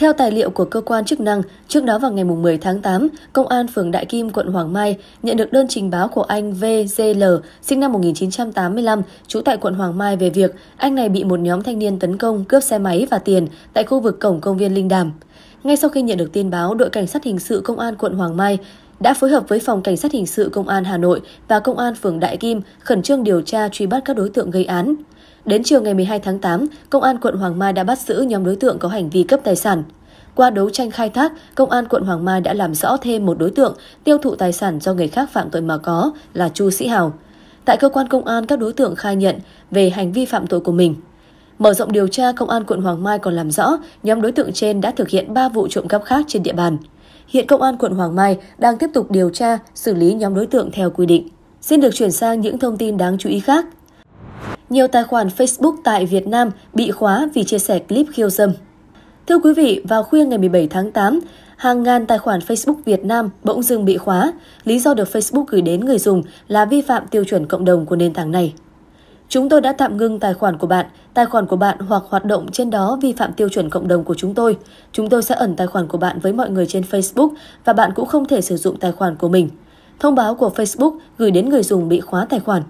Theo tài liệu của cơ quan chức năng, trước đó vào ngày 10 tháng 8, Công an phường Đại Kim, quận Hoàng Mai nhận được đơn trình báo của anh VGL, sinh năm 1985, trú tại quận Hoàng Mai về việc anh này bị một nhóm thanh niên tấn công, cướp xe máy và tiền tại khu vực cổng công viên Linh Đàm. Ngay sau khi nhận được tin báo, đội cảnh sát hình sự công an quận Hoàng Mai đã phối hợp với phòng cảnh sát hình sự công an Hà Nội và công an phường Đại Kim khẩn trương điều tra truy bắt các đối tượng gây án. Đến chiều ngày 12 tháng 8, Công an quận Hoàng Mai đã bắt giữ nhóm đối tượng có hành vi cấp tài sản. Qua đấu tranh khai thác, Công an quận Hoàng Mai đã làm rõ thêm một đối tượng tiêu thụ tài sản do người khác phạm tội mà có là Chu Sĩ Hào. Tại cơ quan công an, các đối tượng khai nhận về hành vi phạm tội của mình. Mở rộng điều tra, Công an quận Hoàng Mai còn làm rõ nhóm đối tượng trên đã thực hiện 3 vụ trộm cắp khác trên địa bàn. Hiện Công an quận Hoàng Mai đang tiếp tục điều tra, xử lý nhóm đối tượng theo quy định. Xin được chuyển sang những thông tin đáng chú ý khác nhiều tài khoản Facebook tại Việt Nam bị khóa vì chia sẻ clip khiêu dâm. Thưa quý vị, vào khuya ngày 17 tháng 8, hàng ngàn tài khoản Facebook Việt Nam bỗng dưng bị khóa. Lý do được Facebook gửi đến người dùng là vi phạm tiêu chuẩn cộng đồng của nền tảng này. Chúng tôi đã tạm ngưng tài khoản của bạn, tài khoản của bạn hoặc hoạt động trên đó vi phạm tiêu chuẩn cộng đồng của chúng tôi. Chúng tôi sẽ ẩn tài khoản của bạn với mọi người trên Facebook và bạn cũng không thể sử dụng tài khoản của mình. Thông báo của Facebook gửi đến người dùng bị khóa tài khoản.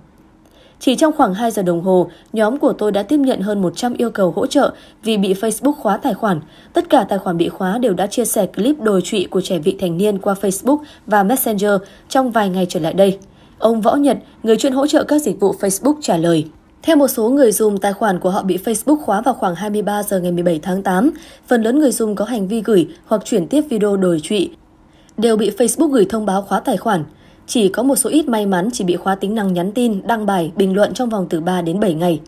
Chỉ trong khoảng 2 giờ đồng hồ, nhóm của tôi đã tiếp nhận hơn 100 yêu cầu hỗ trợ vì bị Facebook khóa tài khoản. Tất cả tài khoản bị khóa đều đã chia sẻ clip đồi trụy của trẻ vị thành niên qua Facebook và Messenger trong vài ngày trở lại đây. Ông Võ Nhật, người chuyên hỗ trợ các dịch vụ Facebook trả lời. Theo một số người dùng, tài khoản của họ bị Facebook khóa vào khoảng 23 giờ ngày 17 tháng 8. Phần lớn người dùng có hành vi gửi hoặc chuyển tiếp video đồi trụy đều bị Facebook gửi thông báo khóa tài khoản. Chỉ có một số ít may mắn chỉ bị khóa tính năng nhắn tin, đăng bài, bình luận trong vòng từ 3 đến 7 ngày.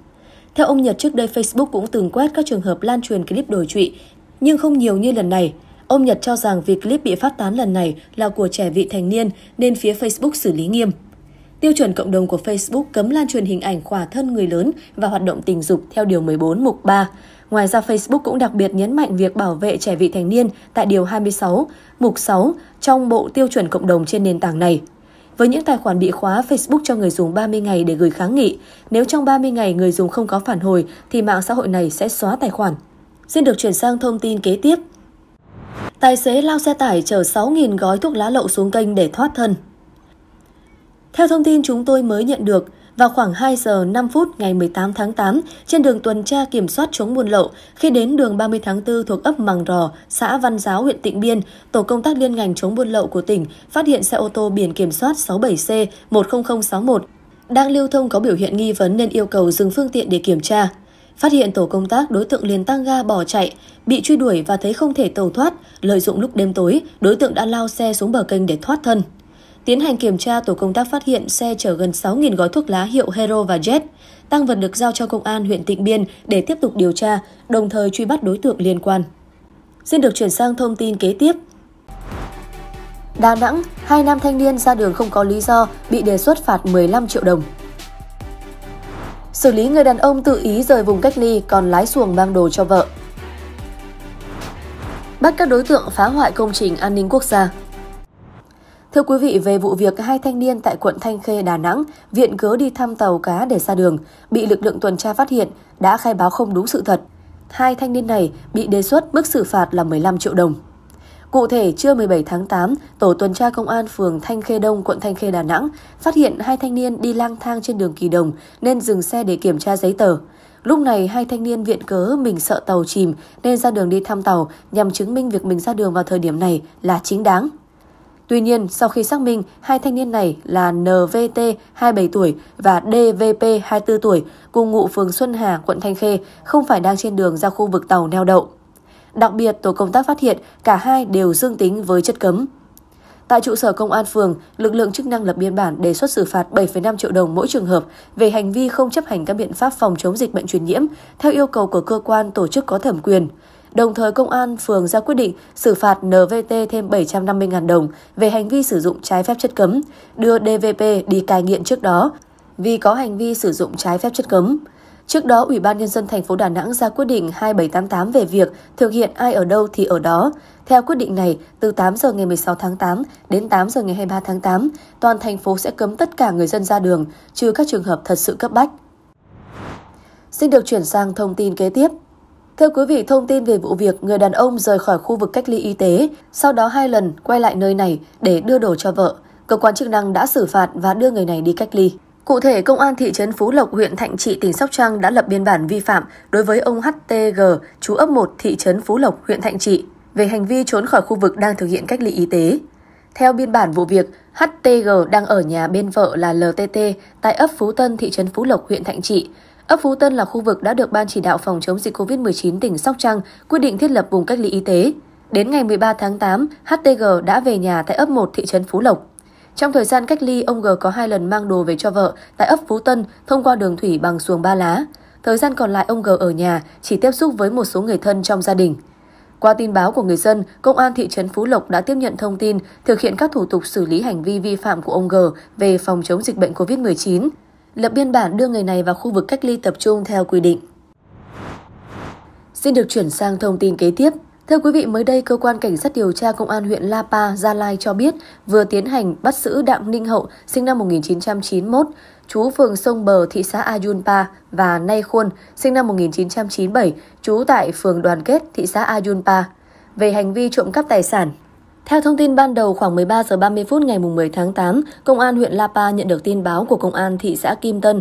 Theo ông Nhật, trước đây Facebook cũng từng quét các trường hợp lan truyền clip đổi trụy, nhưng không nhiều như lần này. Ông Nhật cho rằng việc clip bị phát tán lần này là của trẻ vị thành niên nên phía Facebook xử lý nghiêm. Tiêu chuẩn cộng đồng của Facebook cấm lan truyền hình ảnh khỏa thân người lớn và hoạt động tình dục theo Điều 14 mục 3. Ngoài ra, Facebook cũng đặc biệt nhấn mạnh việc bảo vệ trẻ vị thành niên tại Điều 26, mục 6 trong bộ tiêu chuẩn cộng đồng trên nền tảng này. Với những tài khoản bị khóa, Facebook cho người dùng 30 ngày để gửi kháng nghị. Nếu trong 30 ngày người dùng không có phản hồi thì mạng xã hội này sẽ xóa tài khoản. Xin được chuyển sang thông tin kế tiếp. Tài xế lao xe tải chở 6.000 gói thuốc lá lậu xuống kênh để thoát thân. Theo thông tin chúng tôi mới nhận được, vào khoảng 2 giờ 5 phút ngày 18 tháng 8, trên đường tuần tra kiểm soát chống buôn lậu, khi đến đường 30 tháng 4 thuộc ấp Màng Rò, xã Văn Giáo, huyện Tịnh Biên, Tổ công tác liên ngành chống buôn lậu của tỉnh phát hiện xe ô tô biển kiểm soát 67C10061 đang lưu thông có biểu hiện nghi vấn nên yêu cầu dừng phương tiện để kiểm tra. Phát hiện tổ công tác, đối tượng liền tăng ga bỏ chạy, bị truy đuổi và thấy không thể tẩu thoát. Lợi dụng lúc đêm tối, đối tượng đã lao xe xuống bờ kênh để thoát thân. Tiến hành kiểm tra, tổ công tác phát hiện xe chở gần 6.000 gói thuốc lá hiệu Hero và Jet. Tăng vật được giao cho công an huyện Tịnh Biên để tiếp tục điều tra, đồng thời truy bắt đối tượng liên quan. Xin được chuyển sang thông tin kế tiếp. Đà Nẵng, hai nam thanh niên ra đường không có lý do bị đề xuất phạt 15 triệu đồng. Xử lý người đàn ông tự ý rời vùng cách ly còn lái xuồng mang đồ cho vợ. Bắt các đối tượng phá hoại công trình an ninh quốc gia. Thưa quý vị, về vụ việc hai thanh niên tại quận Thanh Khê, Đà Nẵng viện cớ đi thăm tàu cá để ra đường, bị lực lượng tuần tra phát hiện, đã khai báo không đúng sự thật. Hai thanh niên này bị đề xuất mức xử phạt là 15 triệu đồng. Cụ thể, trưa 17 tháng 8, Tổ tuần tra Công an phường Thanh Khê Đông, quận Thanh Khê, Đà Nẵng phát hiện hai thanh niên đi lang thang trên đường Kỳ Đồng nên dừng xe để kiểm tra giấy tờ. Lúc này, hai thanh niên viện cớ mình sợ tàu chìm nên ra đường đi thăm tàu nhằm chứng minh việc mình ra đường vào thời điểm này là chính đáng. Tuy nhiên, sau khi xác minh, hai thanh niên này là NVT 27 tuổi và DVP 24 tuổi, cùng ngụ phường Xuân Hà, quận Thanh Khê, không phải đang trên đường ra khu vực tàu neo đậu. Đặc biệt, tổ công tác phát hiện cả hai đều dương tính với chất cấm. Tại trụ sở công an phường, lực lượng chức năng lập biên bản đề xuất xử phạt 7,5 triệu đồng mỗi trường hợp về hành vi không chấp hành các biện pháp phòng chống dịch bệnh truyền nhiễm theo yêu cầu của cơ quan tổ chức có thẩm quyền. Đồng thời công an phường ra quyết định xử phạt NVT thêm 750.000 đồng về hành vi sử dụng trái phép chất cấm, đưa DVP đi cai nghiện trước đó vì có hành vi sử dụng trái phép chất cấm. Trước đó, Ủy ban Nhân dân thành phố Đà Nẵng ra quyết định 2788 về việc thực hiện ai ở đâu thì ở đó. Theo quyết định này, từ 8 giờ ngày 16 tháng 8 đến 8 giờ ngày 23 tháng 8, toàn thành phố sẽ cấm tất cả người dân ra đường, trừ các trường hợp thật sự cấp bách. Xin được chuyển sang thông tin kế tiếp. Thưa quý vị, thông tin về vụ việc người đàn ông rời khỏi khu vực cách ly y tế, sau đó hai lần quay lại nơi này để đưa đồ cho vợ. Cơ quan chức năng đã xử phạt và đưa người này đi cách ly. Cụ thể, Công an thị trấn Phú Lộc, huyện Thạnh Trị, tỉnh Sóc Trăng đã lập biên bản vi phạm đối với ông HTG, chú ấp 1 thị trấn Phú Lộc, huyện Thạnh Trị, về hành vi trốn khỏi khu vực đang thực hiện cách ly y tế. Theo biên bản vụ việc, HTG đang ở nhà bên vợ là LTT tại ấp Phú Tân, thị trấn Phú Lộc, huyện Thạnh Trị. Ấp Phú Tân là khu vực đã được Ban chỉ đạo phòng chống dịch COVID-19 tỉnh Sóc Trăng quyết định thiết lập vùng cách ly y tế. Đến ngày 13 tháng 8, HTG đã về nhà tại ấp 1 thị trấn Phú Lộc. Trong thời gian cách ly, ông G có hai lần mang đồ về cho vợ tại ấp Phú Tân thông qua đường thủy bằng xuồng ba lá. Thời gian còn lại ông G ở nhà chỉ tiếp xúc với một số người thân trong gia đình. Qua tin báo của người dân, Công an thị trấn Phú Lộc đã tiếp nhận thông tin, thực hiện các thủ tục xử lý hành vi vi phạm của ông G về phòng chống dịch bệnh COVID-19 lập biên bản đưa người này vào khu vực cách ly tập trung theo quy định. Xin được chuyển sang thông tin kế tiếp. Thưa quý vị, mới đây cơ quan cảnh sát điều tra công an huyện La Pa, Gia Lai cho biết vừa tiến hành bắt giữ Đặng Ninh Hậu, sinh năm 1991, chú phường Sông Bờ, thị xã Ajunpa và Nay Khuôn, sinh năm 1997, chú tại phường Đoàn Kết, thị xã Ajunpa về hành vi trộm cắp tài sản. Theo thông tin ban đầu khoảng 13 giờ 30 phút ngày 10 tháng 8, Công an huyện Lapa nhận được tin báo của Công an thị xã Kim Tân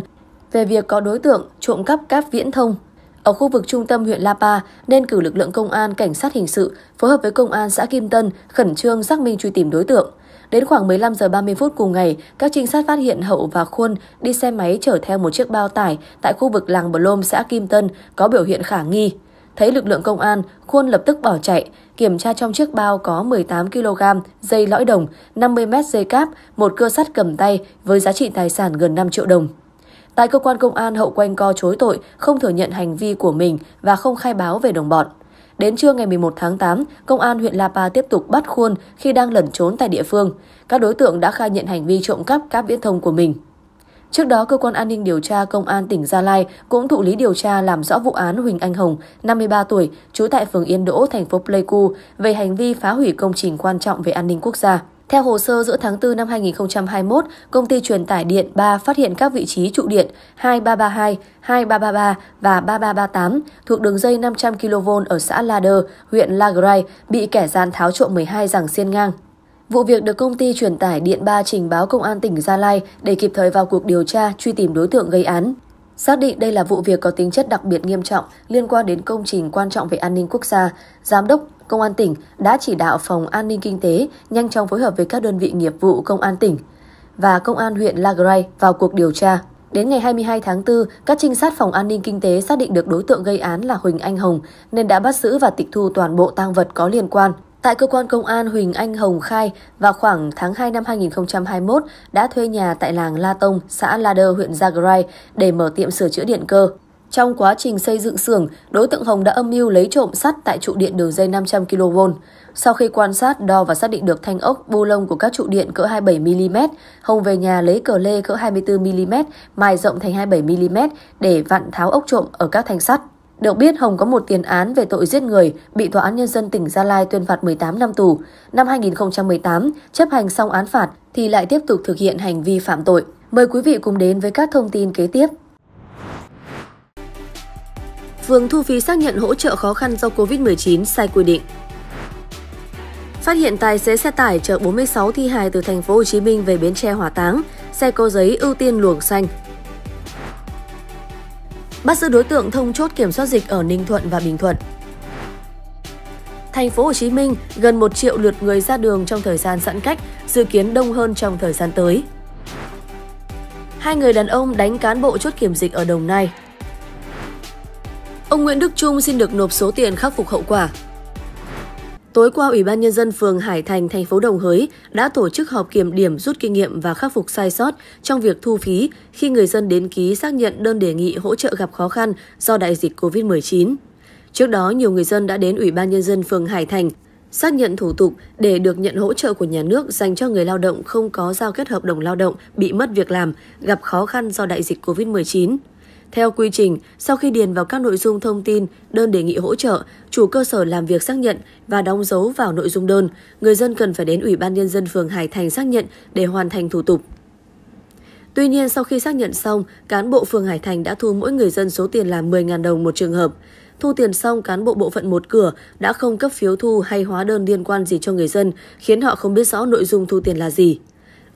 về việc có đối tượng trộm cắp cáp viễn thông ở khu vực trung tâm huyện Lapa nên cử lực lượng công an, cảnh sát hình sự phối hợp với công an xã Kim Tân khẩn trương xác minh truy tìm đối tượng. Đến khoảng 15 giờ 30 phút cùng ngày, các trinh sát phát hiện Hậu và Khuôn đi xe máy chở theo một chiếc bao tải tại khu vực làng Bờ Lôm, xã Kim Tân có biểu hiện khả nghi. Thấy lực lượng công an, Khuôn lập tức bỏ chạy, kiểm tra trong chiếc bao có 18 kg dây lõi đồng, 50 mét dây cáp, một cơ sắt cầm tay với giá trị tài sản gần 5 triệu đồng. Tại cơ quan công an, Hậu quanh co chối tội, không thừa nhận hành vi của mình và không khai báo về đồng bọn. Đến trưa ngày 11 tháng 8, công an huyện Lapa tiếp tục bắt Khuôn khi đang lẩn trốn tại địa phương. Các đối tượng đã khai nhận hành vi trộm cắp các viễn thông của mình. Trước đó, Cơ quan An ninh Điều tra Công an tỉnh Gia Lai cũng thụ lý điều tra làm rõ vụ án Huỳnh Anh Hồng, 53 tuổi, trú tại phường Yên Đỗ, thành phố Pleiku, về hành vi phá hủy công trình quan trọng về an ninh quốc gia. Theo hồ sơ, giữa tháng 4 năm 2021, công ty truyền tải điện 3 phát hiện các vị trí trụ điện 2332, 2333 và 3338 thuộc đường dây 500 kV ở xã La Lader, huyện Lagrai bị kẻ gian tháo trộm 12 giảng xiên ngang. Vụ việc được công ty truyền tải điện 3 trình báo công an tỉnh Gia Lai để kịp thời vào cuộc điều tra, truy tìm đối tượng gây án. Xác định đây là vụ việc có tính chất đặc biệt nghiêm trọng liên quan đến công trình quan trọng về an ninh quốc gia, Giám đốc Công an tỉnh đã chỉ đạo Phòng An ninh Kinh tế nhanh chóng phối hợp với các đơn vị nghiệp vụ Công an tỉnh và Công an huyện Lagray vào cuộc điều tra. Đến ngày 22 tháng 4, các trinh sát phòng an ninh kinh tế xác định được đối tượng gây án là Huỳnh Anh Hồng nên đã bắt giữ và tịch thu toàn bộ tang vật có liên quan. Tại cơ quan công an, Huỳnh Anh Hồng khai vào khoảng tháng 2 năm 2021 đã thuê nhà tại làng La Tông, xã La Đơ, huyện Zagrai để mở tiệm sửa chữa điện cơ. Trong quá trình xây dựng xưởng, đối tượng Hồng đã âm mưu lấy trộm sắt tại trụ điện đường dây 500 kV. Sau khi quan sát, đo và xác định được thanh ốc bu lông của các trụ điện cỡ 27mm, Hồng về nhà lấy cờ lê cỡ 24mm mài rộng thành 27mm để vặn tháo ốc trộm ở các thanh sắt. Được biết, Hồng có một tiền án về tội giết người, bị Tòa án Nhân dân tỉnh Gia Lai tuyên phạt 18 năm tù. Năm 2018, chấp hành xong án phạt thì lại tiếp tục thực hiện hành vi phạm tội. Mời quý vị cùng đến với các thông tin kế tiếp. Phường thu phí xác nhận hỗ trợ khó khăn do Covid-19 sai quy định. Phát hiện tài xế xe tải chở 46 thi hài từ thành phố Hồ Chí Minh về Bến Tre hỏa táng, xe có giấy ưu tiên luồng xanh, bắt giữ đối tượng thông chốt kiểm soát dịch ở Ninh Thuận và Bình Thuận. Thành phố Hồ Chí Minh, gần 1 triệu lượt người ra đường trong thời gian giãn cách, dự kiến đông hơn trong thời gian tới. Hai người đàn ông đánh cán bộ chốt kiểm dịch ở Đồng Nai. Ông Nguyễn Đức Trung xin được nộp số tiền khắc phục hậu quả, Tối qua, Ủy ban Nhân dân phường Hải Thành, thành phố Đồng Hới đã tổ chức họp kiểm điểm rút kinh nghiệm và khắc phục sai sót trong việc thu phí khi người dân đến ký xác nhận đơn đề nghị hỗ trợ gặp khó khăn do đại dịch COVID-19. Trước đó, nhiều người dân đã đến Ủy ban Nhân dân phường Hải Thành xác nhận thủ tục để được nhận hỗ trợ của nhà nước dành cho người lao động không có giao kết hợp đồng lao động bị mất việc làm, gặp khó khăn do đại dịch COVID-19. Theo quy trình, sau khi điền vào các nội dung thông tin, đơn đề nghị hỗ trợ, chủ cơ sở làm việc xác nhận và đóng dấu vào nội dung đơn, người dân cần phải đến Ủy ban Nhân dân phường Hải Thành xác nhận để hoàn thành thủ tục. Tuy nhiên, sau khi xác nhận xong, cán bộ phường Hải Thành đã thu mỗi người dân số tiền là 10.000 đồng một trường hợp. Thu tiền xong, cán bộ bộ phận một cửa đã không cấp phiếu thu hay hóa đơn liên quan gì cho người dân, khiến họ không biết rõ nội dung thu tiền là gì.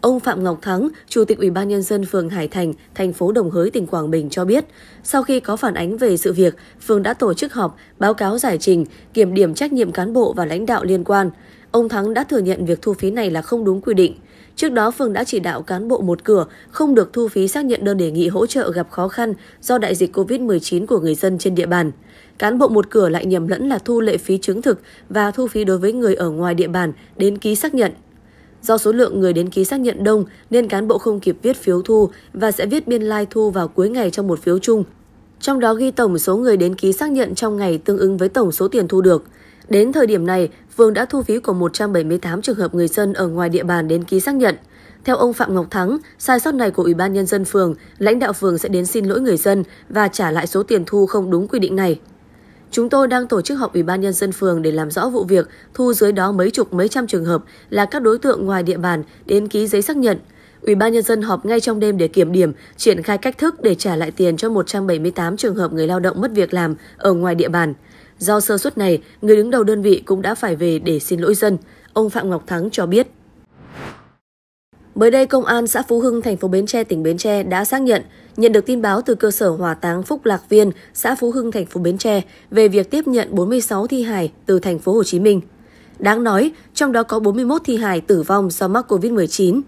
Ông Phạm Ngọc Thắng, Chủ tịch Ủy ban nhân dân phường Hải Thành, thành phố Đồng Hới, tỉnh Quảng Bình cho biết, sau khi có phản ánh về sự việc, phường đã tổ chức họp, báo cáo giải trình, kiểm điểm trách nhiệm cán bộ và lãnh đạo liên quan. Ông Thắng đã thừa nhận việc thu phí này là không đúng quy định. Trước đó, phường đã chỉ đạo cán bộ một cửa không được thu phí xác nhận đơn đề nghị hỗ trợ gặp khó khăn do đại dịch COVID-19 của người dân trên địa bàn. Cán bộ một cửa lại nhầm lẫn là thu lệ phí chứng thực và thu phí đối với người ở ngoài địa bàn đến ký xác nhận. Do số lượng người đến ký xác nhận đông nên cán bộ không kịp viết phiếu thu và sẽ viết biên lai like thu vào cuối ngày trong một phiếu chung. Trong đó ghi tổng số người đến ký xác nhận trong ngày tương ứng với tổng số tiền thu được. Đến thời điểm này, phường đã thu phí của 178 trường hợp người dân ở ngoài địa bàn đến ký xác nhận. Theo ông Phạm Ngọc Thắng, sai sót này của Ủy ban Nhân dân phường, lãnh đạo phường sẽ đến xin lỗi người dân và trả lại số tiền thu không đúng quy định này. Chúng tôi đang tổ chức họp Ủy ban Nhân dân phường để làm rõ vụ việc thu dưới đó mấy chục mấy trăm trường hợp là các đối tượng ngoài địa bàn đến ký giấy xác nhận. Ủy ban Nhân dân họp ngay trong đêm để kiểm điểm, triển khai cách thức để trả lại tiền cho 178 trường hợp người lao động mất việc làm ở ngoài địa bàn. Do sơ suất này, người đứng đầu đơn vị cũng đã phải về để xin lỗi dân. Ông Phạm Ngọc Thắng cho biết. Mới đây, Công an xã Phú Hưng, thành phố Bến Tre, tỉnh Bến Tre đã xác nhận nhận được tin báo từ cơ sở hỏa táng Phúc Lạc Viên, xã Phú Hưng, thành phố Bến Tre về việc tiếp nhận 46 thi hài từ thành phố Hồ Chí Minh. Đáng nói, trong đó có 41 thi hài tử vong do mắc COVID-19.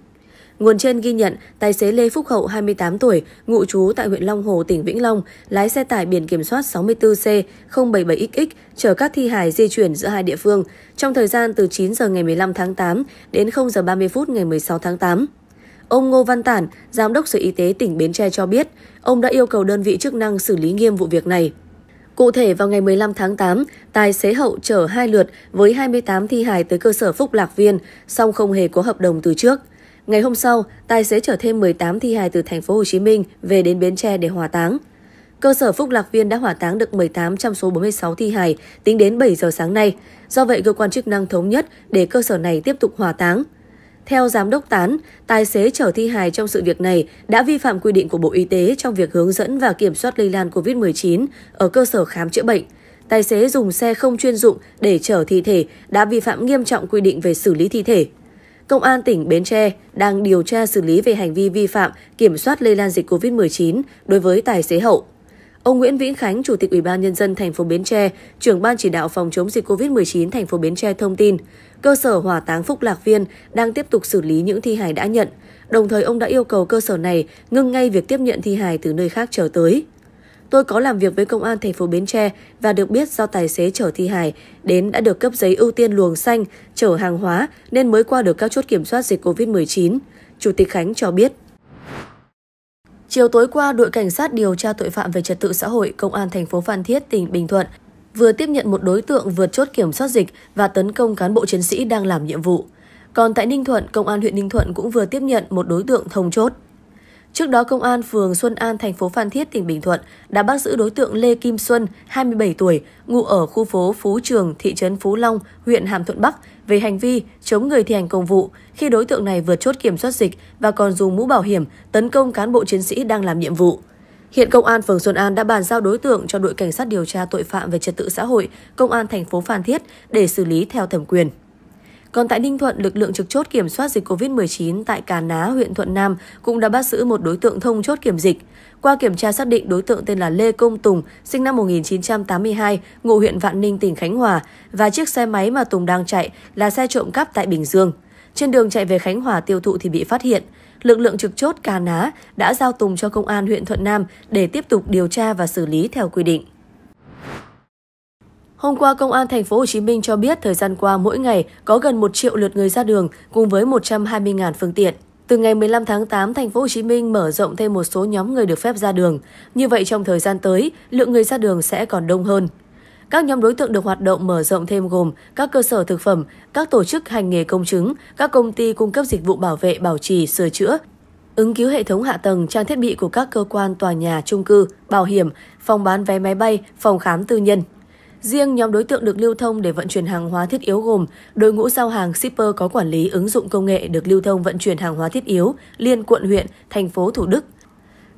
Nguồn trên ghi nhận, tài xế Lê Phúc Hậu 28 tuổi, ngụ trú tại huyện Long Hồ, tỉnh Vĩnh Long, lái xe tải biển kiểm soát 64C077XX chở các thi hài di chuyển giữa hai địa phương trong thời gian từ 9 giờ ngày 15 tháng 8 đến 0 giờ 30 phút ngày 16 tháng 8. Ông Ngô Văn Tản, Giám đốc Sở Y tế tỉnh Bến Tre cho biết, ông đã yêu cầu đơn vị chức năng xử lý nghiêm vụ việc này. Cụ thể, vào ngày 15 tháng 8, tài xế hậu chở hai lượt với 28 thi hài tới cơ sở Phúc Lạc Viên, song không hề có hợp đồng từ trước. Ngày hôm sau, tài xế chở thêm 18 thi hài từ thành phố Hồ Chí Minh về đến Bến Tre để hỏa táng. Cơ sở Phúc Lạc Viên đã hỏa táng được 18 trong số 46 thi hài tính đến 7 giờ sáng nay. Do vậy, cơ quan chức năng thống nhất để cơ sở này tiếp tục hỏa táng. Theo giám đốc Tán, tài xế chở thi hài trong sự việc này đã vi phạm quy định của Bộ Y tế trong việc hướng dẫn và kiểm soát lây lan COVID-19 ở cơ sở khám chữa bệnh. Tài xế dùng xe không chuyên dụng để chở thi thể đã vi phạm nghiêm trọng quy định về xử lý thi thể. Công an tỉnh Bến Tre đang điều tra xử lý về hành vi vi phạm kiểm soát lây lan dịch COVID-19 đối với tài xế Hậu. Ông Nguyễn Vĩnh Khánh, Chủ tịch Ủy ban nhân dân thành phố Bến Tre, trưởng ban chỉ đạo phòng chống dịch COVID-19 thành phố Bến Tre thông tin, cơ sở Hỏa táng Phúc Lạc Viên đang tiếp tục xử lý những thi hài đã nhận. Đồng thời ông đã yêu cầu cơ sở này ngưng ngay việc tiếp nhận thi hài từ nơi khác trở tới. Tôi có làm việc với công an thành phố Bến Tre và được biết do tài xế chở thi hài đến đã được cấp giấy ưu tiên luồng xanh chở hàng hóa nên mới qua được các chốt kiểm soát dịch COVID-19. Chủ tịch Khánh cho biết. Chiều tối qua, đội cảnh sát điều tra tội phạm về trật tự xã hội công an thành phố Phan Thiết, tỉnh Bình Thuận vừa tiếp nhận một đối tượng vượt chốt kiểm soát dịch và tấn công cán bộ chiến sĩ đang làm nhiệm vụ. Còn tại Ninh Thuận, công an huyện Ninh Thuận cũng vừa tiếp nhận một đối tượng thông chốt. Trước đó, Công an phường Xuân An, thành phố Phan Thiết, tỉnh Bình Thuận đã bắt giữ đối tượng Lê Kim Xuân, 27 tuổi, ngụ ở khu phố Phú Trường, thị trấn Phú Long, huyện Hàm Thuận Bắc về hành vi chống người thi hành công vụ khi đối tượng này vượt chốt kiểm soát dịch và còn dùng mũ bảo hiểm tấn công cán bộ chiến sĩ đang làm nhiệm vụ. Hiện công an phường Xuân An đã bàn giao đối tượng cho đội cảnh sát điều tra tội phạm về trật tự xã hội, công an thành phố Phan Thiết để xử lý theo thẩm quyền. Còn tại Ninh Thuận, lực lượng trực chốt kiểm soát dịch COVID-19 tại Cà Ná, huyện Thuận Nam cũng đã bắt giữ một đối tượng thông chốt kiểm dịch. Qua kiểm tra xác định đối tượng tên là Lê Công Tùng, sinh năm 1982, ngụ huyện Vạn Ninh, tỉnh Khánh Hòa và chiếc xe máy mà Tùng đang chạy là xe trộm cắp tại Bình Dương. Trên đường chạy về Khánh Hòa tiêu thụ thì bị phát hiện. Lực lượng trực chốt Cà Ná đã giao Tùng cho công an huyện Thuận Nam để tiếp tục điều tra và xử lý theo quy định. Hôm qua, Công an thành phố Hồ Chí Minh cho biết thời gian qua mỗi ngày có gần 1 triệu lượt người ra đường cùng với 120.000 phương tiện. Từ ngày 15 tháng 8, thành phố Hồ Chí Minh mở rộng thêm một số nhóm người được phép ra đường. Như vậy trong thời gian tới, lượng người ra đường sẽ còn đông hơn. Các nhóm đối tượng được hoạt động mở rộng thêm gồm các cơ sở thực phẩm, các tổ chức hành nghề công chứng, các công ty cung cấp dịch vụ bảo vệ, bảo trì, sửa chữa, ứng cứu hệ thống hạ tầng, trang thiết bị của các cơ quan tòa nhà, trung cư, bảo hiểm, phòng bán vé máy bay, phòng khám tư nhân. Riêng nhóm đối tượng được lưu thông để vận chuyển hàng hóa thiết yếu gồm đội ngũ giao hàng shipper có quản lý ứng dụng công nghệ được lưu thông vận chuyển hàng hóa thiết yếu liên quận huyện, thành phố Thủ Đức.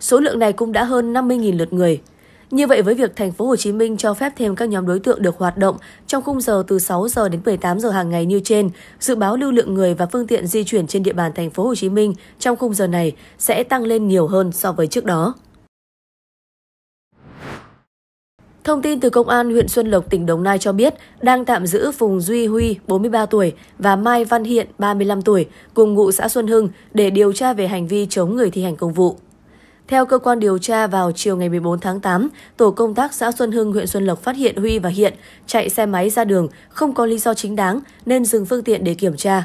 Số lượng này cũng đã hơn 50.000 lượt người. Như vậy với việc thành phố Hồ Chí Minh cho phép thêm các nhóm đối tượng được hoạt động trong khung giờ từ 6 giờ đến 18 giờ hàng ngày như trên, dự báo lưu lượng người và phương tiện di chuyển trên địa bàn thành phố Hồ Chí Minh trong khung giờ này sẽ tăng lên nhiều hơn so với trước đó. Thông tin từ Công an huyện Xuân Lộc, tỉnh Đồng Nai cho biết đang tạm giữ Phùng Duy Huy, 43 tuổi và Mai Văn Hiện, 35 tuổi, cùng ngụ xã Xuân Hưng để điều tra về hành vi chống người thi hành công vụ. Theo cơ quan điều tra, vào chiều ngày 14 tháng 8, Tổ công tác xã Xuân Hưng, huyện Xuân Lộc phát hiện Huy và Hiện chạy xe máy ra đường không có lý do chính đáng nên dừng phương tiện để kiểm tra.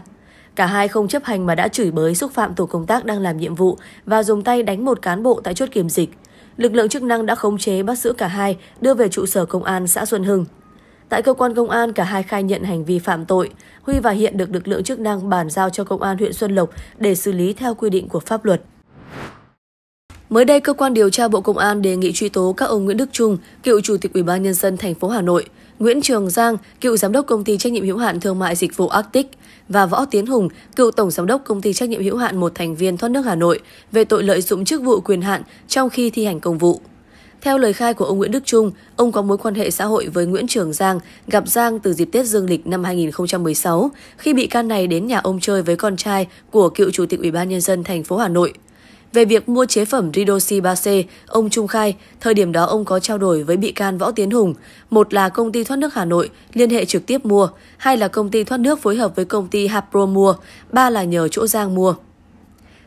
Cả hai không chấp hành mà đã chửi bới xúc phạm tổ công tác đang làm nhiệm vụ và dùng tay đánh một cán bộ tại chốt kiểm dịch lực lượng chức năng đã khống chế bắt giữ cả hai, đưa về trụ sở công an xã Xuân Hưng. Tại cơ quan công an, cả hai khai nhận hành vi phạm tội. Huy và Hiện được lực lượng chức năng bàn giao cho công an huyện Xuân Lộc để xử lý theo quy định của pháp luật. Mới đây, cơ quan điều tra Bộ Công an đề nghị truy tố các ông Nguyễn Đức Trung, cựu chủ tịch Ủy ban nhân dân thành phố Hà Nội, Nguyễn Trường Giang, cựu giám đốc công ty trách nhiệm hữu hạn thương mại dịch vụ Arctic, và Võ Tiến Hùng, cựu tổng giám đốc công ty trách nhiệm hữu hạn một thành viên thoát nước Hà Nội về tội lợi dụng chức vụ quyền hạn trong khi thi hành công vụ. Theo lời khai của ông Nguyễn Đức Trung, ông có mối quan hệ xã hội với Nguyễn Trường Giang, gặp Giang từ dịp Tết Dương lịch năm 2016, khi bị can này đến nhà ông chơi với con trai của cựu chủ tịch Ủy ban nhân dân thành phố Hà Nội. Về việc mua chế phẩm Ridosi 3C, ông Trung khai, thời điểm đó ông có trao đổi với bị can Võ Tiến Hùng, một là công ty thoát nước Hà Nội liên hệ trực tiếp mua, hai là công ty thoát nước phối hợp với công ty Hapro mua, ba là nhờ chỗ Giang mua.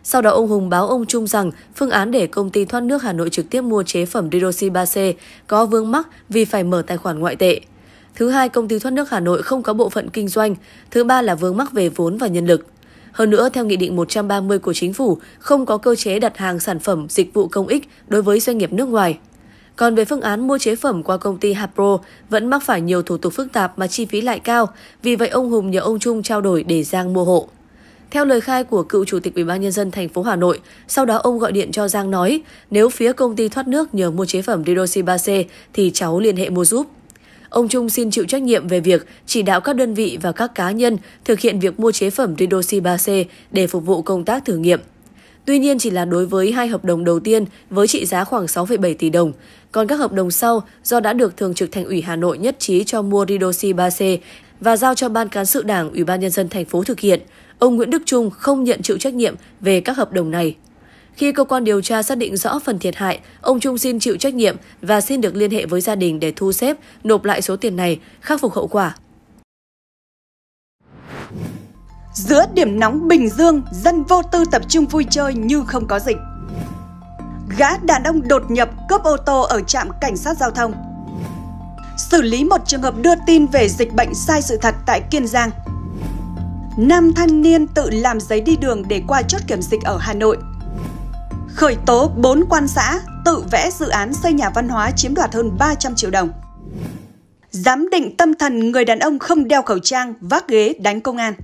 Sau đó ông Hùng báo ông Trung rằng phương án để công ty thoát nước Hà Nội trực tiếp mua chế phẩm Ridosi 3C có vướng mắc vì phải mở tài khoản ngoại tệ. Thứ hai, công ty thoát nước Hà Nội không có bộ phận kinh doanh. Thứ ba là vướng mắc về vốn và nhân lực. Hơn nữa, theo Nghị định 130 của Chính phủ, không có cơ chế đặt hàng sản phẩm dịch vụ công ích đối với doanh nghiệp nước ngoài. Còn về phương án mua chế phẩm qua công ty Hapro, vẫn mắc phải nhiều thủ tục phức tạp mà chi phí lại cao, vì vậy ông Hùng nhờ ông Trung trao đổi để Giang mua hộ. Theo lời khai của cựu chủ tịch Ủy ban nhân dân thành phố Hà Nội, sau đó ông gọi điện cho Giang nói, nếu phía công ty thoát nước nhờ mua chế phẩm Redoxy 3C thì cháu liên hệ mua giúp. Ông Trung xin chịu trách nhiệm về việc chỉ đạo các đơn vị và các cá nhân thực hiện việc mua chế phẩm Redoxy 3C để phục vụ công tác thử nghiệm. Tuy nhiên chỉ là đối với hai hợp đồng đầu tiên với trị giá khoảng 6,7 tỷ đồng, còn các hợp đồng sau do đã được Thường trực Thành ủy Hà Nội nhất trí cho mua Redoxy 3C và giao cho Ban cán sự Đảng Ủy ban nhân dân thành phố thực hiện, ông Nguyễn Đức Trung không nhận chịu trách nhiệm về các hợp đồng này. Khi cơ quan điều tra xác định rõ phần thiệt hại, ông Trung xin chịu trách nhiệm và xin được liên hệ với gia đình để thu xếp, nộp lại số tiền này, khắc phục hậu quả.
Giữa điểm nóng Bình Dương, dân vô tư tập trung vui chơi như không có dịch. Gã đàn ông đột nhập cướp ô tô ở trạm cảnh sát giao thông. Xử lý một trường hợp đưa tin về dịch bệnh sai sự thật tại Kiên Giang. Nam thanh niên tự làm giấy đi đường để qua chốt kiểm dịch ở Hà Nội. Khởi tố 4 quan xã tự vẽ dự án xây nhà văn hóa chiếm đoạt hơn 300 triệu đồng. Giám định tâm thần người đàn ông không đeo khẩu trang vác ghế đánh công an.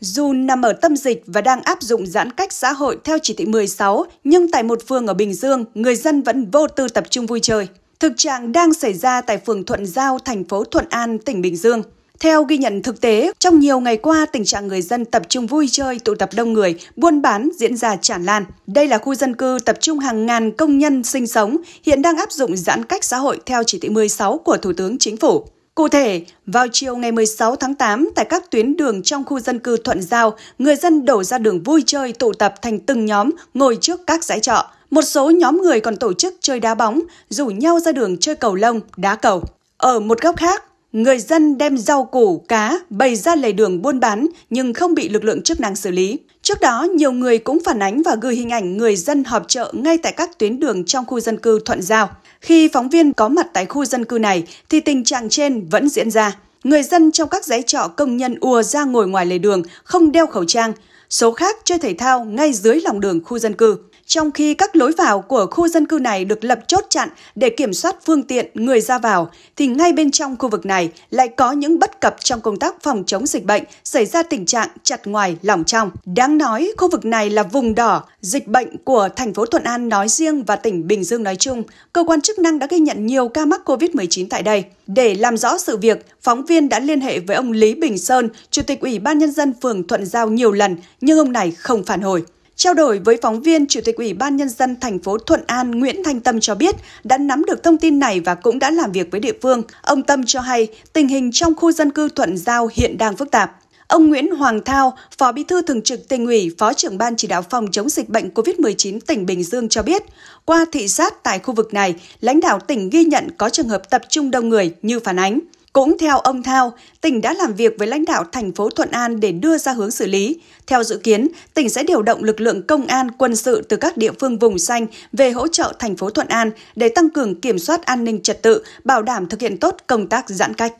Dù nằm ở tâm dịch và đang áp dụng giãn cách xã hội theo chỉ thị 16, nhưng tại một phường ở Bình Dương, người dân vẫn vô tư tập trung vui chơi. Thực trạng đang xảy ra tại phường Thuận Giao, thành phố Thuận An, tỉnh Bình Dương. Theo ghi nhận thực tế, trong nhiều ngày qua, tình trạng người dân tập trung vui chơi, tụ tập đông người, buôn bán diễn ra tràn lan. Đây là khu dân cư tập trung hàng ngàn công nhân sinh sống, hiện đang áp dụng giãn cách xã hội theo chỉ thị 16 của Thủ tướng Chính phủ. Cụ thể, vào chiều ngày 16 tháng 8, tại các tuyến đường trong khu dân cư Thuận Giao, người dân đổ ra đường vui chơi tụ tập thành từng nhóm ngồi trước các giải trọ. Một số nhóm người còn tổ chức chơi đá bóng, rủ nhau ra đường chơi cầu lông, đá cầu. Ở một góc khác, Người dân đem rau củ, cá bày ra lề đường buôn bán nhưng không bị lực lượng chức năng xử lý. Trước đó, nhiều người cũng phản ánh và gửi hình ảnh người dân họp chợ ngay tại các tuyến đường trong khu dân cư Thuận Giao. Khi phóng viên có mặt tại khu dân cư này thì tình trạng trên vẫn diễn ra. Người dân trong các dãy trọ công nhân ùa ra ngồi ngoài lề đường, không đeo khẩu trang. Số khác chơi thể thao ngay dưới lòng đường khu dân cư trong khi các lối vào của khu dân cư này được lập chốt chặn để kiểm soát phương tiện người ra vào, thì ngay bên trong khu vực này lại có những bất cập trong công tác phòng chống dịch bệnh, xảy ra tình trạng chặt ngoài lỏng trong. Đáng nói, khu vực này là vùng đỏ, dịch bệnh của thành phố Thuận An nói riêng và tỉnh Bình Dương nói chung. Cơ quan chức năng đã ghi nhận nhiều ca mắc COVID-19 tại đây. Để làm rõ sự việc, phóng viên đã liên hệ với ông Lý Bình Sơn, Chủ tịch Ủy ban Nhân dân phường Thuận Giao nhiều lần, nhưng ông này không phản hồi. Trao đổi với phóng viên, Chủ tịch Ủy ban Nhân dân thành phố Thuận An Nguyễn Thanh Tâm cho biết đã nắm được thông tin này và cũng đã làm việc với địa phương. Ông Tâm cho hay tình hình trong khu dân cư Thuận Giao hiện đang phức tạp. Ông Nguyễn Hoàng Thao, Phó Bí thư Thường trực tỉnh ủy, Phó trưởng ban chỉ đạo phòng chống dịch bệnh COVID-19 tỉnh Bình Dương cho biết, qua thị sát tại khu vực này, lãnh đạo tỉnh ghi nhận có trường hợp tập trung đông người như phản ánh. Cũng theo ông Thao, tỉnh đã làm việc với lãnh đạo thành phố Thuận An để đưa ra hướng xử lý. Theo dự kiến, tỉnh sẽ điều động lực lượng công an, quân sự từ các địa phương vùng xanh về hỗ trợ thành phố Thuận An để tăng cường kiểm soát an ninh trật tự, bảo đảm thực hiện tốt công tác giãn cách.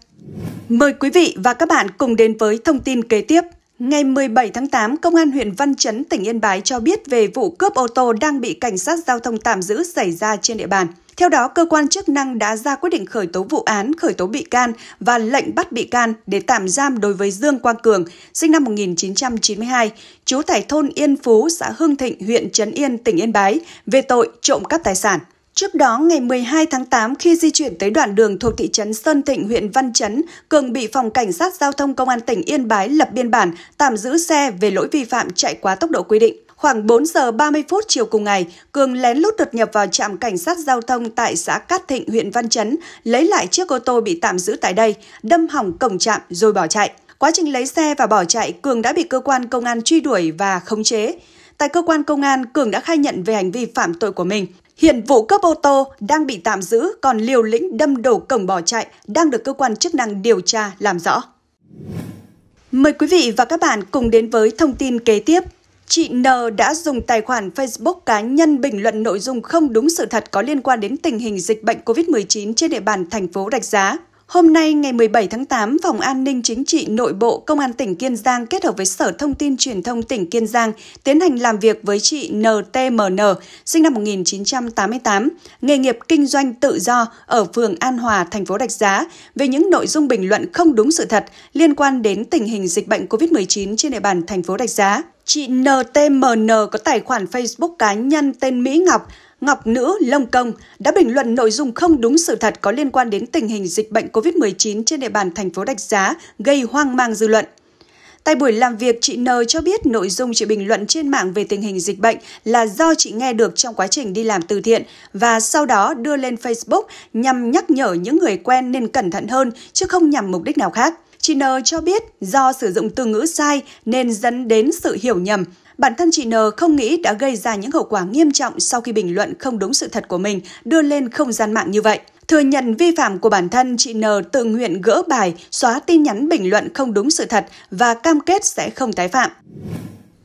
Mời quý vị và các bạn cùng đến với thông tin kế tiếp. Ngày 17 tháng 8, Công an huyện Văn Chấn, tỉnh Yên Bái cho biết về vụ cướp ô tô đang bị cảnh sát giao thông tạm giữ xảy ra trên địa bàn. Theo đó, cơ quan chức năng đã ra quyết định khởi tố vụ án, khởi tố bị can và lệnh bắt bị can để tạm giam đối với Dương Quang Cường, sinh năm 1992, trú tại thôn Yên Phú, xã Hưng Thịnh, huyện Trấn Yên, tỉnh Yên Bái, về tội trộm cắp tài sản. Trước đó, ngày 12 tháng 8, khi di chuyển tới đoạn đường thuộc thị trấn Sơn Thịnh, huyện Văn Chấn, Cường bị Phòng Cảnh sát Giao thông Công an tỉnh Yên Bái lập biên bản tạm giữ xe về lỗi vi phạm chạy quá tốc độ quy định. Khoảng 4 giờ 30 phút chiều cùng ngày, Cường lén lút đột nhập vào trạm cảnh sát giao thông tại xã Cát Thịnh, huyện Văn Chấn, lấy lại chiếc ô tô bị tạm giữ tại đây, đâm hỏng cổng trạm rồi bỏ chạy. Quá trình lấy xe và bỏ chạy, Cường đã bị cơ quan công an truy đuổi và khống chế. Tại cơ quan công an, Cường đã khai nhận về hành vi phạm tội của mình. Hiện vụ cướp ô tô đang bị tạm giữ, còn liều lĩnh đâm đổ cổng bỏ chạy đang được cơ quan chức năng điều tra làm rõ. Mời quý vị và các bạn cùng đến với thông tin kế tiếp chị N đã dùng tài khoản Facebook cá nhân bình luận nội dung không đúng sự thật có liên quan đến tình hình dịch bệnh COVID-19 trên địa bàn thành phố Rạch Giá. Hôm nay ngày 17 tháng 8, Phòng An ninh Chính trị Nội bộ Công an tỉnh Kiên Giang kết hợp với Sở Thông tin Truyền thông tỉnh Kiên Giang tiến hành làm việc với chị NTMN, sinh năm 1988, nghề nghiệp kinh doanh tự do ở phường An Hòa, thành phố Đạch Giá về những nội dung bình luận không đúng sự thật liên quan đến tình hình dịch bệnh COVID-19 trên địa bàn thành phố Đạch Giá. Chị NTMN có tài khoản Facebook cá nhân tên Mỹ Ngọc, Ngọc Nữ Long Công đã bình luận nội dung không đúng sự thật có liên quan đến tình hình dịch bệnh COVID-19 trên địa bàn thành phố Đạch Giá gây hoang mang dư luận. Tại buổi làm việc, chị N cho biết nội dung chị bình luận trên mạng về tình hình dịch bệnh là do chị nghe được trong quá trình đi làm từ thiện và sau đó đưa lên Facebook nhằm nhắc nhở những người quen nên cẩn thận hơn chứ không nhằm mục đích nào khác. Chị N cho biết do sử dụng từ ngữ sai nên dẫn đến sự hiểu nhầm. Bản thân chị N không nghĩ đã gây ra những hậu quả nghiêm trọng sau khi bình luận không đúng sự thật của mình đưa lên không gian mạng như vậy. Thừa nhận vi phạm của bản thân, chị N tự nguyện gỡ bài, xóa tin nhắn bình luận không đúng sự thật và cam kết sẽ không tái phạm.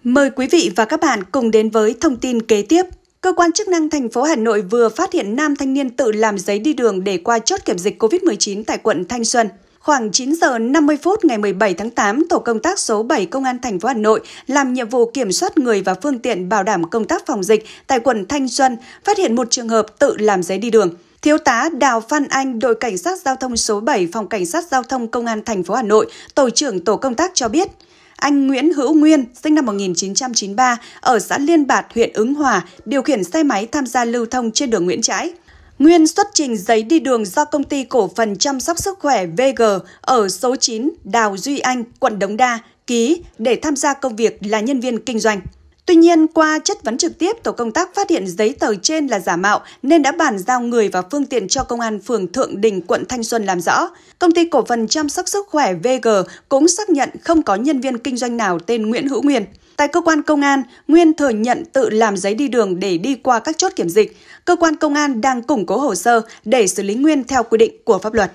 Mời quý vị và các bạn cùng đến với thông tin kế tiếp. Cơ quan chức năng thành phố Hà Nội vừa phát hiện nam thanh niên tự làm giấy đi đường để qua chốt kiểm dịch COVID-19 tại quận Thanh Xuân. Khoảng 9 giờ 50 phút ngày 17 tháng 8, Tổ công tác số 7 Công an thành phố Hà Nội làm nhiệm vụ kiểm soát người và phương tiện bảo đảm công tác phòng dịch tại quận Thanh Xuân, phát hiện một trường hợp tự làm giấy đi đường. Thiếu tá Đào Phan Anh, đội cảnh sát giao thông số 7, phòng cảnh sát giao thông công an thành phố Hà Nội, tổ trưởng tổ công tác cho biết, anh Nguyễn Hữu Nguyên, sinh năm 1993, ở xã Liên Bạt, huyện Ứng Hòa, điều khiển xe máy tham gia lưu thông trên đường Nguyễn Trãi. Nguyên xuất trình giấy đi đường do công ty cổ phần chăm sóc sức khỏe VG ở số 9 Đào Duy Anh, quận Đống Đa ký để tham gia công việc là nhân viên kinh doanh. Tuy nhiên, qua chất vấn trực tiếp, tổ công tác phát hiện giấy tờ trên là giả mạo nên đã bàn giao người và phương tiện cho công an phường Thượng Đình, quận Thanh Xuân làm rõ. Công ty cổ phần chăm sóc sức khỏe VG cũng xác nhận không có nhân viên kinh doanh nào tên Nguyễn Hữu Nguyên. Tại cơ quan công an, Nguyên thừa nhận tự làm giấy đi đường để đi qua các chốt kiểm dịch. Cơ quan công an đang củng cố hồ sơ để xử lý Nguyên theo quy định của pháp luật.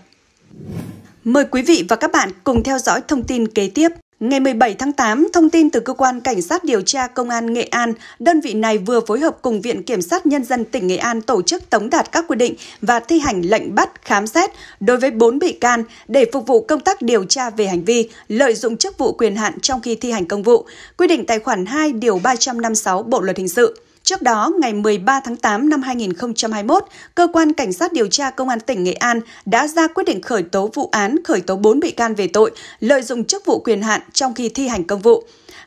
Mời quý vị và các bạn cùng theo dõi thông tin kế tiếp. Ngày 17 tháng 8, thông tin từ Cơ quan Cảnh sát điều tra Công an Nghệ An, đơn vị này vừa phối hợp cùng Viện Kiểm sát Nhân dân tỉnh Nghệ An tổ chức tống đạt các quy định và thi hành lệnh bắt, khám xét đối với 4 bị can để phục vụ công tác điều tra về hành vi lợi dụng chức vụ quyền hạn trong khi thi hành công vụ, quy định tài khoản 2 điều 356 Bộ Luật Hình sự. Trước đó, ngày 13 tháng 8 năm 2021, Cơ quan Cảnh sát điều tra Công an tỉnh Nghệ An đã ra quyết định khởi tố vụ án khởi tố 4 bị can về tội lợi dụng chức vụ quyền hạn trong khi thi hành công vụ.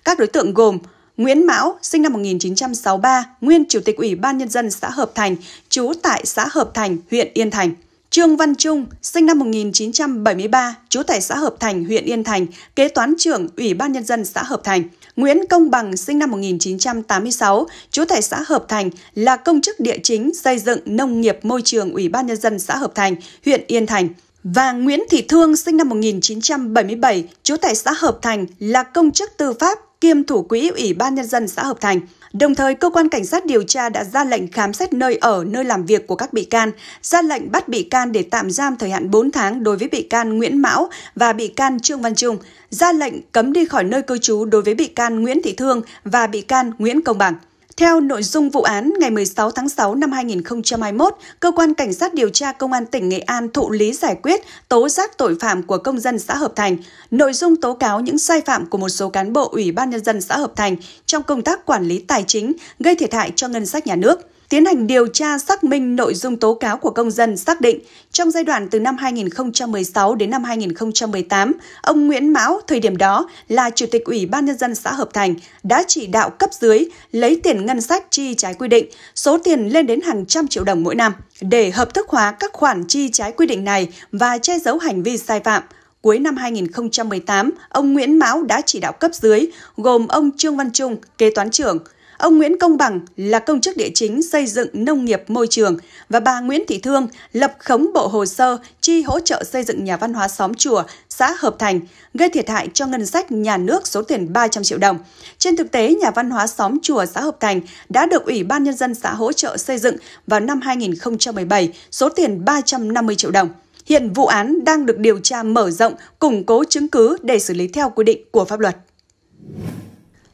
Các đối tượng gồm Nguyễn Mão, sinh năm 1963, nguyên Chủ tịch Ủy ban Nhân dân xã Hợp Thành, trú tại xã Hợp Thành, huyện Yên Thành. Trương Văn Trung, sinh năm 1973, trú tại xã Hợp Thành, huyện Yên Thành, kế toán trưởng Ủy ban Nhân dân xã Hợp Thành. Nguyễn Công Bằng sinh năm 1986, trú tại xã Hợp Thành, là công chức địa chính xây dựng nông nghiệp môi trường Ủy ban Nhân dân xã Hợp Thành, huyện Yên Thành và Nguyễn Thị Thương sinh năm 1977, trú tại xã Hợp Thành là công chức tư pháp kiêm thủ quỹ Ủy ban Nhân dân xã Hợp Thành. Đồng thời, cơ quan cảnh sát điều tra đã ra lệnh khám xét nơi ở, nơi làm việc của các bị can, ra lệnh bắt bị can để tạm giam thời hạn 4 tháng đối với bị can Nguyễn Mão và bị can Trương Văn Trung, ra lệnh cấm đi khỏi nơi cư trú đối với bị can Nguyễn Thị Thương và bị can Nguyễn Công Bằng. Theo nội dung vụ án, ngày 16 tháng 6 năm 2021, Cơ quan Cảnh sát điều tra Công an tỉnh Nghệ An thụ lý giải quyết tố giác tội phạm của công dân xã Hợp Thành, nội dung tố cáo những sai phạm của một số cán bộ Ủy ban Nhân dân xã Hợp Thành trong công tác quản lý tài chính gây thiệt hại cho ngân sách nhà nước. Tiến hành điều tra xác minh nội dung tố cáo của công dân xác định trong giai đoạn từ năm 2016 đến năm 2018, ông Nguyễn Mão, thời điểm đó là Chủ tịch Ủy ban Nhân dân xã Hợp Thành, đã chỉ đạo cấp dưới lấy tiền ngân sách chi trái quy định, số tiền lên đến hàng trăm triệu đồng mỗi năm, để hợp thức hóa các khoản chi trái quy định này và che giấu hành vi sai phạm, cuối năm 2018, ông Nguyễn Mão đã chỉ đạo cấp dưới, gồm ông Trương Văn Trung, kế toán trưởng, Ông Nguyễn Công Bằng là công chức địa chính xây dựng nông nghiệp môi trường và bà Nguyễn Thị Thương lập khống bộ hồ sơ chi hỗ trợ xây dựng nhà văn hóa xóm chùa, xã Hợp Thành, gây thiệt hại cho ngân sách nhà nước số tiền 300 triệu đồng. Trên thực tế, nhà văn hóa xóm chùa xã Hợp Thành đã được Ủy ban Nhân dân xã hỗ trợ xây dựng vào năm 2017 số tiền 350 triệu đồng. Hiện vụ án đang được điều tra mở rộng, củng cố chứng cứ để xử lý theo quy định của pháp luật.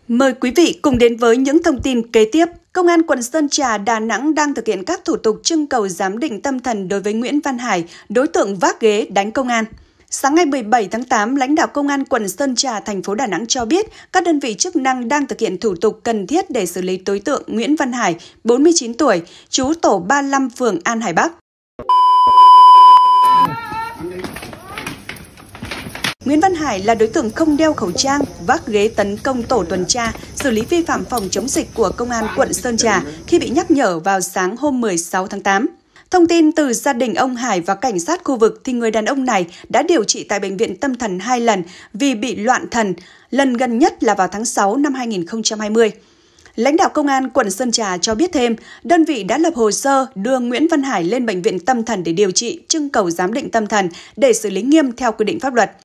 Mời quý vị cùng đến với những thông tin kế tiếp. Công an quận Sơn Trà, Đà Nẵng đang thực hiện các thủ tục trưng cầu giám định tâm thần đối với Nguyễn Văn Hải, đối tượng vác ghế đánh công an. Sáng ngày 17 tháng 8, lãnh đạo Công an quận Sơn Trà, thành phố Đà Nẵng cho biết các đơn vị chức năng đang thực hiện thủ tục cần thiết để xử lý đối tượng Nguyễn Văn Hải, 49 tuổi, trú tổ 35 phường An Hải Bắc. Nguyễn Văn Hải là đối tượng không đeo khẩu trang, vác ghế tấn công tổ tuần tra, xử lý vi phạm phòng chống dịch của Công an quận Sơn Trà khi bị nhắc nhở vào sáng hôm 16 tháng 8. Thông tin từ gia đình ông Hải và cảnh sát khu vực thì người đàn ông này đã điều trị tại Bệnh viện Tâm thần hai lần vì bị loạn thần, lần gần nhất là vào tháng 6 năm 2020. Lãnh đạo Công an quận Sơn Trà cho biết thêm, đơn vị đã lập hồ sơ đưa Nguyễn Văn Hải lên Bệnh viện Tâm thần để điều trị, trưng cầu giám định tâm thần để xử lý nghiêm theo quy định pháp luật.